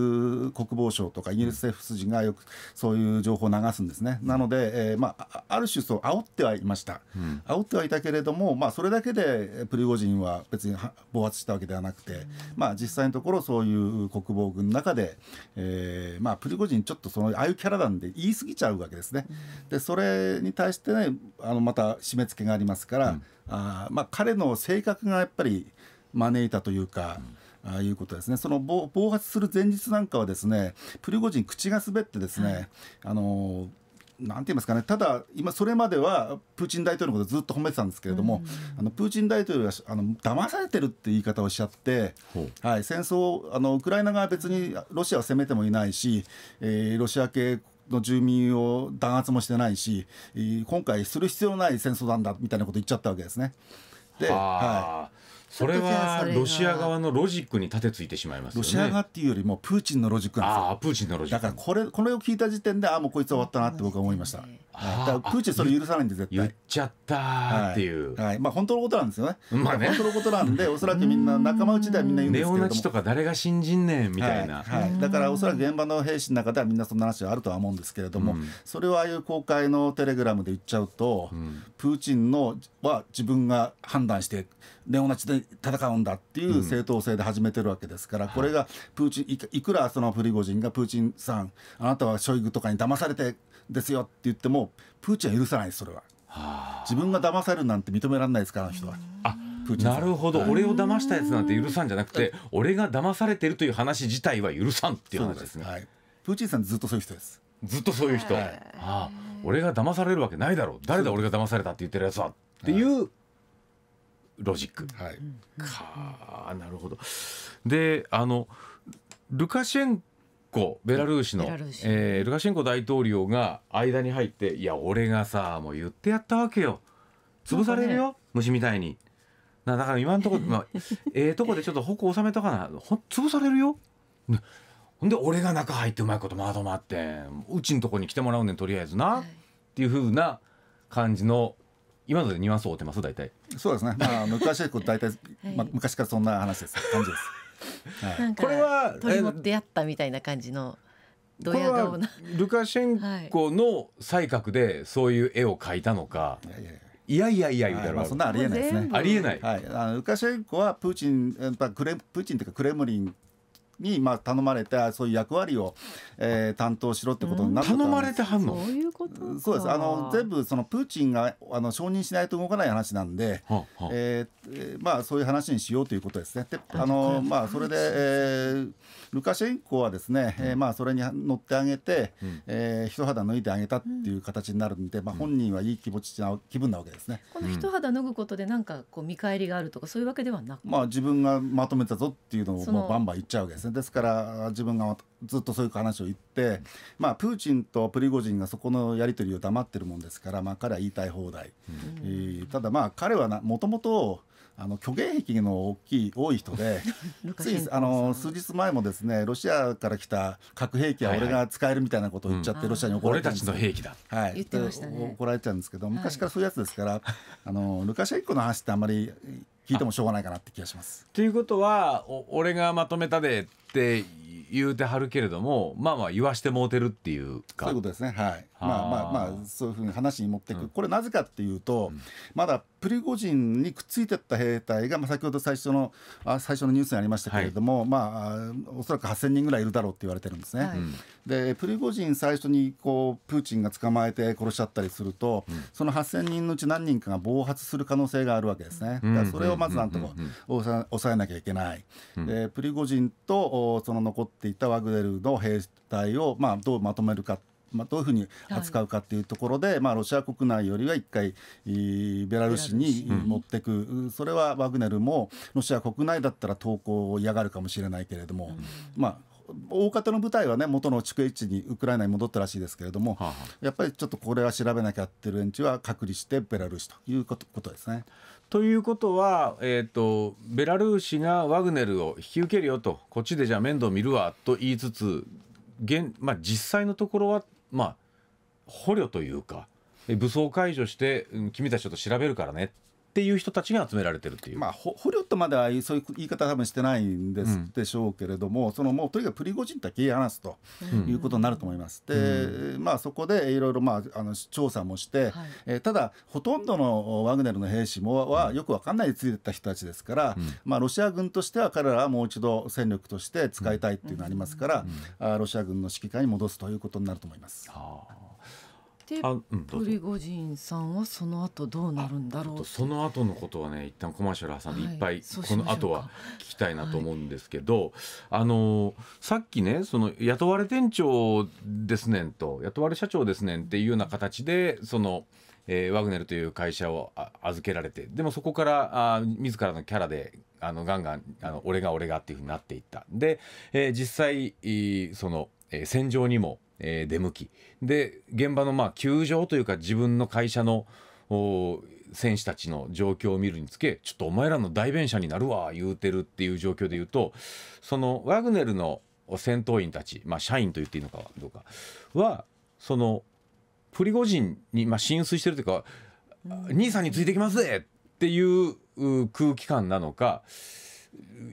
国防省とかイギリス政府筋がよくそういう情報を流すんですね、なので、えーまあ、ある種そう煽ってはいました、うん、煽ってはいたけれども、まあ、それだけでプリゴジンは別に暴発したわけではなくて、うん、まあ、実際のところそういう国防軍の中で、えーまあ、プリゴジンちょっとそのああいうキャラなんで言い過ぎちゃうわけですね。でそれに対してしてねあのまた締め付けがありますから、うん、あまあ、彼の性格がやっぱり招いたというか。うんあいうことですねその暴発する前日なんかはですねプリゴジン口が滑ってですね、あのなんて言いますかねただ今それまではプーチン大統領のことずっと褒めてたんですけれども、うん、あのプーチン大統領はあの騙されてるって言い方をしちゃって、はい、戦争あのウクライナ側は別にロシアは攻めてもいないし、えー、ロシア系の住民を弾圧もしてないし今回する必要ない戦争なんだみたいなこと言っちゃったわけですね。ではいそれはロシア側のロジックに立てついてしまいます、ね、ロシア側っていうよりもプーチンのロジックなんですプーチンのロジックだからこれこれを聞いた時点でああもうこいつ終わったなって僕は思いました、はい、プーチンそれ許さないんで絶対言っちゃったっていう、はい、はい、まあ本当のことなんですよね,、まあね、本当のことなんで (laughs) おそらくみんな仲間内ではみんな言うんですけどネオナチとか誰が信じんねんみたいな、はい、はい、だからおそらく現場の兵士の中ではみんなそんな話があるとは思うんですけれども、うん、それをああいう公開のテレグラムで言っちゃうと、うん、プーチンのは自分が判断してで同じで戦うんだっていう正当性で始めてるわけですから、これがプーチンいくらそのプリゴジンがプーチンさんあなたはショイグとかに騙されてですよって言ってもプーチンは許さないそれは。自分が騙されるなんて認められないですからあの人は。あなるほど、はい、俺を騙したやつなんて許さんじゃなくて俺が騙されてるという話自体は許さんっていう話ですね。すはい、プーチンさんずっとそういう人です。ずっとそういう人、はい、ああ俺が騙されるわけないだろう誰だ俺が騙されたって言ってるやつはっていうロジック。はい、かなるほど。であのルカシェンコベラルーシのルえー、ルカシェンコ大統領が間に入って「いや俺がさもう言ってやったわけよ潰されるよ、ね、虫みたいに」なだから今のところ、まあ、ええとこでちょっと矛収めとかなほ潰されるよ。ほんで俺が中入ってうまいことまとまってうちんとこに来てもらうねんとりあえずな、はい、っていうふうな感じの今のでニュアンスを追ってます大体そうですね、まあ、昔は大体、まあ、昔からそんな話です感じです、はい、これは取り持ってやったみたいな感じのドヤ顔なルカシェンコの才覚でそういう絵を描いたのか、はい、いやいやいやいやいやまあ、そんなありえないですねありえない、はい、あのルカシェンコはプーチンやっぱクレプーチンというかクレムリンにまあ頼まれてそういう役割を、えー、担当しろってことになった、うん、頼まれてはんのそういうことそうですあの全部そのプーチンがあの承認しないと動かない話なんで、えあ、えー、まあ、そういう話にしようということですね。であのまあ、それで、えールカシェンコはですね、うん、えー、まあ、それに乗ってあげて、うん、えー、一肌脱いであげたっていう形になるんで、まあ、本人はいい気持ちな気分なわけですね。この一肌脱ぐことでなんかこう見返りがあるとかそういうわけではなく、まあ、自分がまとめたぞっていうのをもうバンバン言っちゃうわけですね。ですから自分がずっとそういう話を言って、まあ、プーチンとプリゴジンがそこのやり取りを黙ってるもんですから、まあ、彼は言いたい放題、うん、えただまあ彼はもともとあの虚言癖の大きい多い人で (laughs) ついあの数日前もですねロシアから来た核兵器は俺が使えるみたいなことを言っちゃって、ロシアに怒られたんです、俺たちの兵器だ、はい、ね、怒られちゃうんですけど昔からそういうやつですから、はい、あのルカシェイコの話ってあんまり聞いてもしょうがないかなって気がします。ということは俺がまとめたでって言うてはるけれどもまあまあ言わしてもうてるっていうかそういうことですねはい。まあまあまあそういうふうに話に持っていく、うん、これなぜかっていうと、うん、まだプリゴジンにくっついてった兵隊が、まあ、先ほど最初のあ最初のニュースにありましたけれども、はい、まあ、おそらく8000人ぐらいいるだろうって言われてるんですね。はい、でプリゴジン最初にこうプーチンが捕まえて殺しちゃったりすると、うん、その8000人のうち何人かが暴発する可能性があるわけですね。だからそれをまずなんとか抑えなきゃいけない。でプリゴジンとその残っていたワグネルの兵隊を、まあ、どうまとめるかっまあ、どういうふうに扱うかっていうところで、はい、まあ、ロシア国内よりは一回ベラルーシに持っていく、うん、それはワグネルもロシア国内だったら投降を嫌がるかもしれないけれども、うん、まあ大方の部隊はね元の地区地にウクライナに戻ったらしいですけれども、はあはあ、やっぱりちょっとこれは調べなきゃってる連中は隔離してベラルーシということですね。ということは、えーと、とベラルーシがワグネルを引き受けるよとこっちでじゃあ面倒見るわと言いつつ現、まあ、実際のところはまあ捕虜というか武装解除して、君たちちょっと調べるからねっていう人たちが集められてるっていう、まあ、捕虜とまではそういう言い方は多分してないんです、うん、でしょうけれどもそのもうとにかくプリゴジン切り話すということになると思います。うん、で、まあ、そこでいろいろ、まあ、あの調査もして、はい、えただほとんどのワグネルの兵士もはよく分かんないでついてた人たちですから、うん、まあ、ロシア軍としては彼らはもう一度戦力として使いたいっていうのがありますから、あロシア軍の指揮下に戻すということになると思います。はあで、うん、プリゴジンさんはその後どうなるんだろうその後のことはね一旦コマーシャル挟んでいっぱい、はい、この後は聞きたいなと思うんですけど、はい、あのさっきねその雇われ店長ですねんと雇われ社長ですねんっていうような形でその。えー、ワグネルという会社をあ預けられてでもそこからあ自らのキャラであのガンガンあの俺が俺がっていうふうになっていったで、えー、実際その、えー、戦場にもえ出向きで現場のまあ球場というか自分の会社の選手たちの状況を見るにつけちょっとお前らの代弁者になるわ言うてるっていう状況で言うとそのワグネルの戦闘員たち、まあ、社員と言っていいのかどうかはそのプリゴジンに、まあ、浸水してるというか、兄さんについてきますぜっていう空気感なのか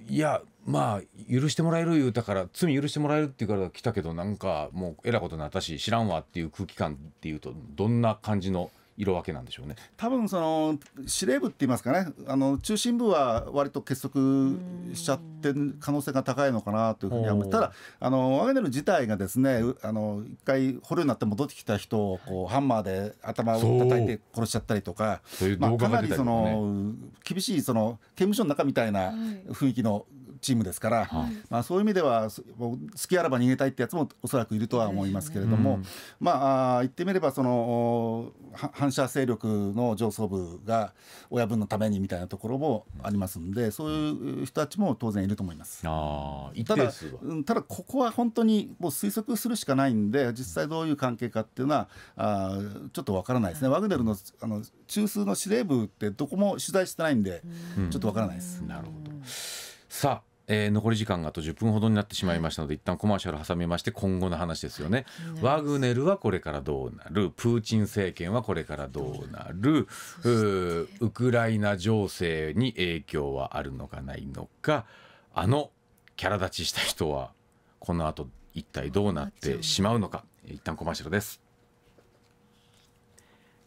いやまあ許してもらえる言うたから罪許してもらえるって言うから来たけどなんかもうえらことなったし知らんわっていう空気感っていうとどんな感じの色分けなんでしょうね多分その司令部って言いますかねあの中心部は割と結束しちゃってる可能性が高いのかなというふうに思ただあのワグネル自体がですねあの一回捕虜になって戻ってきた人をこうハンマーで頭を叩いて殺しちゃったりとか、まあ、かなりその厳しいその刑務所の中みたいな雰囲気のチームですから、はい、まあ、そういう意味では隙あらば逃げたいってやつもおそらくいるとは思いますけれども、ねうん、まあ言ってみればその反射勢力の上層部が親分のためにみたいなところもありますんで、そういう人たちも当然いると思います。あただただここは本当にもう推測するしかないんで実際どういう関係かっていうのはあちょっとわからないですね。ワグネルのあの中枢の司令部ってどこも取材してないんで、うん、ちょっとわからないです。なるほど。さあ、えー、残り時間があと10分ほどになってしまいましたので、一旦コマーシャル挟みまして今後の話ですよねワグネルはこれからどうなるプーチン政権はこれからどうなるウクライナ情勢に影響はあるのかないのかあのキャラ立ちした人はこの後一体どうなってしまうのか一旦コマーシャルです。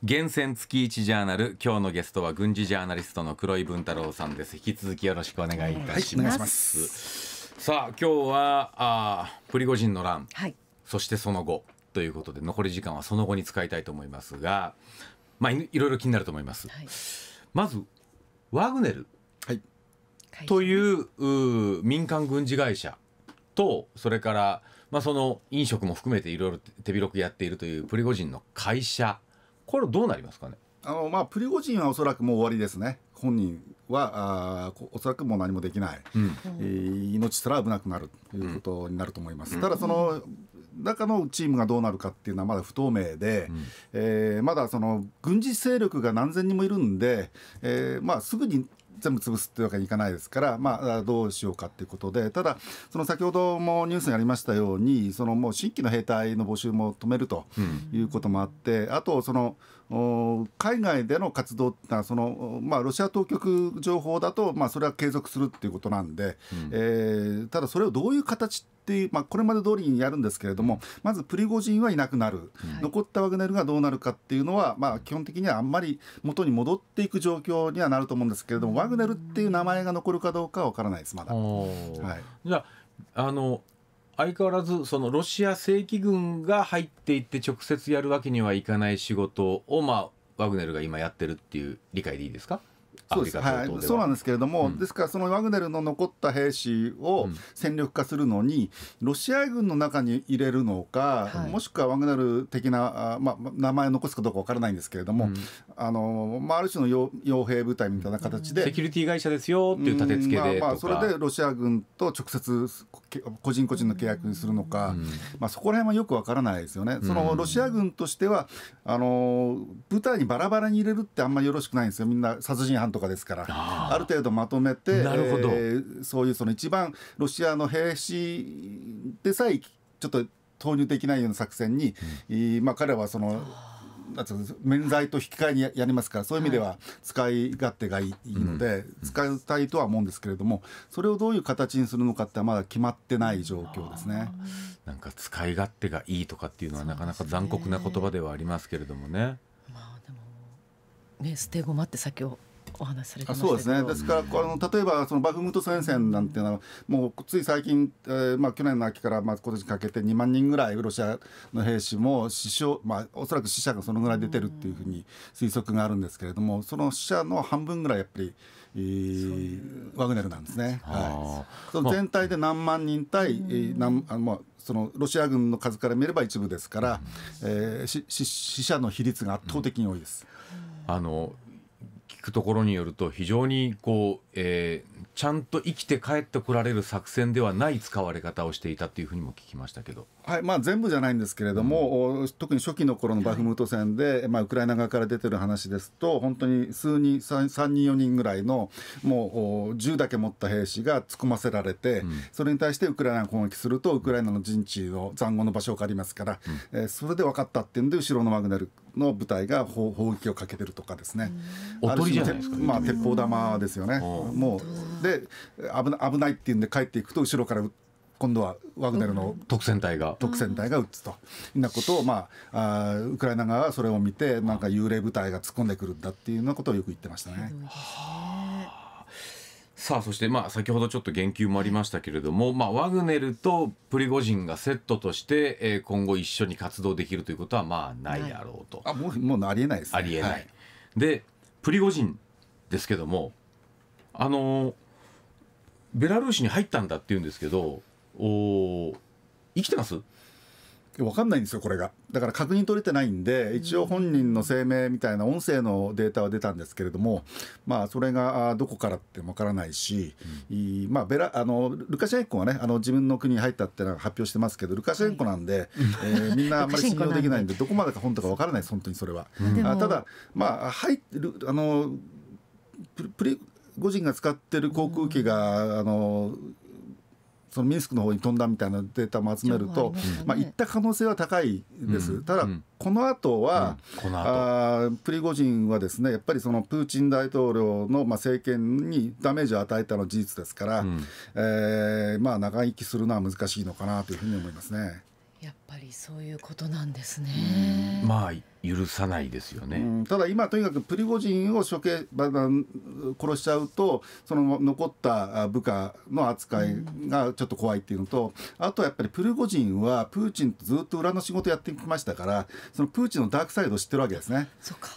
厳選月一ジャーナル今日のゲストは軍事ジャーナリストの黒井文太郎さんです引き続きよろしくお願いいたします、はい、ますさあ今日はあプリゴジンの乱、はい、そしてその後ということで残り時間はその後に使いたいと思いますがまあいろいろ気になると思います、はい、まずワグネルという民間軍事会社とそれからまあその飲食も含めていろいろ手広くやっているというプリゴジンの会社これどうなりますかねあの、まあ、プリゴジンはおそらくもう終わりですね、本人はあおそらくもう何もできない、うん、えー、命すら危なくなるということになると思います。うん、ただその中のチームがどうなるかっていうのはまだ不透明で、うん、えー、まだその軍事勢力が何千人もいるんで、えーまあ、すぐに全部潰すってわけにいかないですから、まあ、どうしようかっていうことで、ただ、その先ほどもニュースにありましたように、そのもう新規の兵隊の募集も止めるということもあって、うん、あと、その、海外での活動ってのはその、まあ、ロシア当局情報だと、まあ、それは継続するっていうことなんで、うん、えー、ただそれをどういう形ってていう、まあ、これまで通りにやるんですけれどもまずプリゴジンはいなくなる、残ったワグネルがどうなるかっていうのは、まあ、基本的にはあんまり元に戻っていく状況にはなると思うんですけれども、ワグネルっていう名前が残るかどうかは分からないです、まだ。はい、じゃあの相変わらずそのロシア正規軍が入っていって直接やるわけにはいかない仕事を、まあ、ワグネルが今やってるっていう理解でいいですかそうですはい、そうなんですけれども、うん、ですから、そのワグネルの残った兵士を戦力化するのに、ロシア軍の中に入れるのか、はい、もしくはワグネル的な、あまあ、名前を残すかどうか分からないんですけれども、うん、あのまあ、ある種の傭傭兵部隊みたいな形で、うん、セキュリティ会社ですよっていう立て付けでまあ、まあそれでロシア軍と直接、個人個人の契約にするのか、まあ、そこら辺はよく分からないですよね。そのロシア軍としてはあの部隊にバラバラに入れるってあんまりよろしくないんですよ、みんな殺人犯とかですからある程度まとめてなるほど、えー、そういうその一番ロシアの兵士でさえちょっと投入できないような作戦に、うん、まあ、彼はその免罪と引き換えにやりますからそういう意味では使い勝手がいいので、使いたいとは思うんですけれどもそれをどういう形にするのかってまだ決まってない状況ですね。なんか使い勝手がいいとかっていうのはなかなか残酷な言葉ではありますけれどもね。ねまあでもね捨て駒って先をお話されてまそうですねですからこの例えばそのバフムト戦線なんていうのはもうつい最近、えーまあ、去年の秋から、まあ、今年かけて2万人ぐらいロシアの兵士も死傷、まあ、おそらく死者がそのぐらい出てるっていうふうに推測があるんですけれどもその死者の半分ぐらいやっぱりワグネルなんですね、はい、その全体で何万人対、何あまあ、そのロシア軍の数から見れば一部ですから、うん、えー、死者の比率が圧倒的に多いです。うん、あの聞くところによると非常にこう、えー、ちゃんと生きて帰ってこられる作戦ではない使われ方をしていたというふうにも聞きましたけど、はいまあ、全部じゃないんですけれども、うん、特に初期の頃のバフムート戦で、はい、まあ、ウクライナ側から出てる話ですと本当に数人 3, 3人4人ぐらいのもう銃だけ持った兵士が突っ込ませられて、うん、それに対してウクライナが攻撃するとウクライナの陣地の塹壕の場所を借りますから、うん、えー、それで分かったっていうんで後ろのワグネルの部隊が砲撃をかけてるとかですね、おりじゃないですか、まあ、鉄砲玉ですよね、もうで危な危ないっていうんで帰っていくと後ろから今度はワグネルの、特戦隊が特戦隊が撃つというなことを、まあ、あウクライナ側はそれを見てなんか幽霊部隊が突っ込んでくるんだっていうようなことをよく言ってましたね。はあさあそしてまあ先ほどちょっと言及もありましたけれども、まあ、ワグネルとプリゴジンがセットとして、えー、今後一緒に活動できるということはまあないだろうと。あもうもうありえないです、ね、ありえない。はい、でプリゴジンですけどもあのベラルーシに入ったんだっていうんですけどお生きてます分かんないんですよこれがだから確認取れてないんで一応本人の声明みたいな音声のデータは出たんですけれどもまあそれがどこからって分からないし、うん、まあベラあのルカシェンコがねあの自分の国に入ったってのは発表してますけどルカシェンコなんで、はい、えー、みんなあんまり信用できないんでどこまでか本当か分からないです本当にそれは。うん、ただまあ入るあのプリゴジンが使ってる航空機が、あのそのミンスクの方に飛んだみたいなデータも集めると、まあ、行った可能性は高いです、ただ、この後は、うあプリゴジンはですねやっぱりそのプーチン大統領の、まあ、政権にダメージを与えたのは事実ですから、うえまあ、長生きするのは難しいのかなというふうに思いますね。やっぱりそういうことなんですね。まあ許さないですよね、うん、ただ今とにかくプリゴジンを処刑殺しちゃうとその残った部下の扱いがちょっと怖いっていうのと、あとやっぱりプリゴジンはプーチンとずっと裏の仕事やってきましたからそのプーチンのダークサイドを知ってるわけですね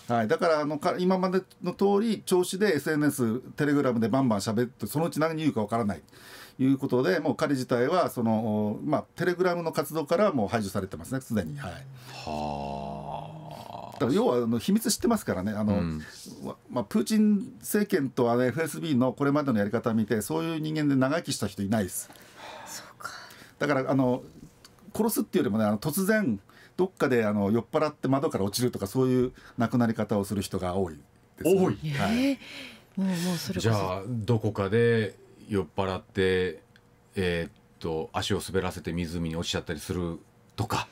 はい、だからあの今までの通り調子で SNS テレグラムでバンバン喋ってそのうち何言うかわからない。いうことで、もう彼自体はその、まあ、テレグラムの活動からもう排除されてますね、すでに。はい、はあ。だから要はあの秘密知ってますからね、あの、うん、まあ、プーチン政権とあの FSB のこれまでのやり方を見て、そういう人間で長生きした人いないです。だからあの殺すっていうよりもね、あの突然、どっかであの酔っ払って窓から落ちるとか、そういう亡くなり方をする人が多いです、ね、多い、はいもうもうそれじゃあ、どこかで酔っ払って、えー、っと、足を滑らせて湖に落ちちゃったりするとか、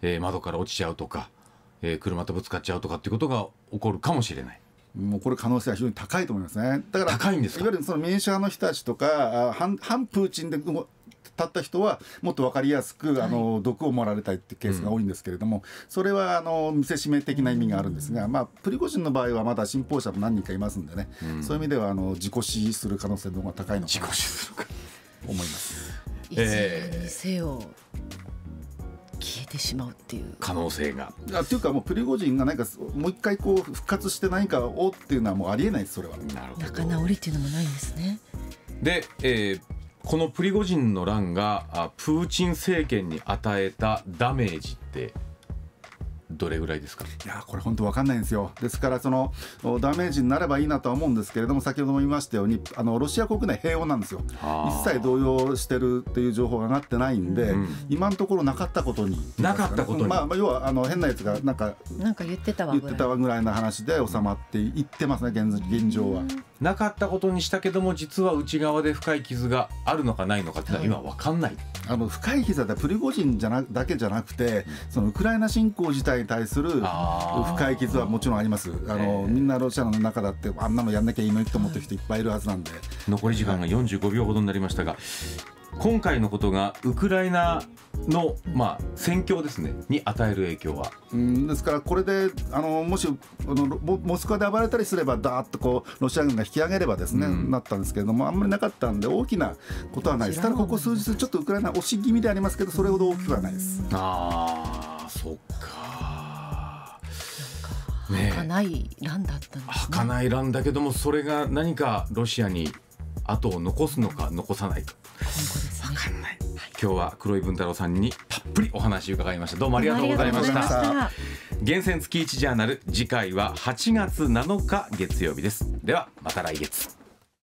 えー、窓から落ちちゃうとか。えー、車とぶつかっちゃうとかっていうことが起こるかもしれない。もうこれ可能性は非常に高いと思いますね。だから高いんですいわゆるその民主派の人たちとか反反プーチンでたった人はもっと分かりやすく、あの毒を盛られたいってケースが多いんですけれども、うん、それはあの見せしめ的な意味があるんですが、まあ、プリゴジンの場合はまだ信奉者も何人かいますんでね、うん、そういう意味ではあの自己死する可能性の方が高いのかなと思います。えー、てしまうっていう可能性が。っていうかもうプリゴジンがなんかもう一回こう復活して何かをっていうのはもうありえないですそれは。な仲直りっていうのもないんですね。で、えー、このプリゴジンの乱があプーチン政権に与えたダメージってどれぐらいですかいやこれ本当わかんないんですよですからそのダメージになればいいなとは思うんですけれども先ほども言いましたようにあのロシア国内平穏なんですよ一切動揺してるっていう情報が上がってないんで、うん、今のところなかったことに、ね、なかったことまあ、要はあの変なやつがなんかなんか言ってたわ言ってたわぐらいの話で収まっていってますね現現状は。うんなかったことにしたけども実は内側で深い傷があるのかないのかっていうのは今わかんない、うん、あの深い傷はプリゴジンじゃなだけじゃなくてそのウクライナ侵攻自体に対する深い傷はもちろんありますあの、みんなロシアの中だってあんなのやんなきゃいいのにと思ってる人いっぱいいるはずなんで、残り時間が45秒ほどになりましたが、今回のことがウクライナの、まあ、戦況ですねに与える影響は、うん、ですから、これであのもしあのモスクワで暴れたりすれば、だーっとこうロシア軍が引き上げればですね、うん、なったんですけれども、あんまりなかったんで、大きなことはないです、ただここ数日、ちょっとウクライナ、押し気味でありますけど、それほど大きくはないです。あそっか儚い乱だったんです、ね、儚い乱だけどもそれが何かロシアに後を残すのか残さないと。わかんない、はい、今日は黒井文太郎さんにたっぷりお話を伺いましたどうもありがとうございました厳選月一ジャーナル次回は8月7日月曜日ですではまた来月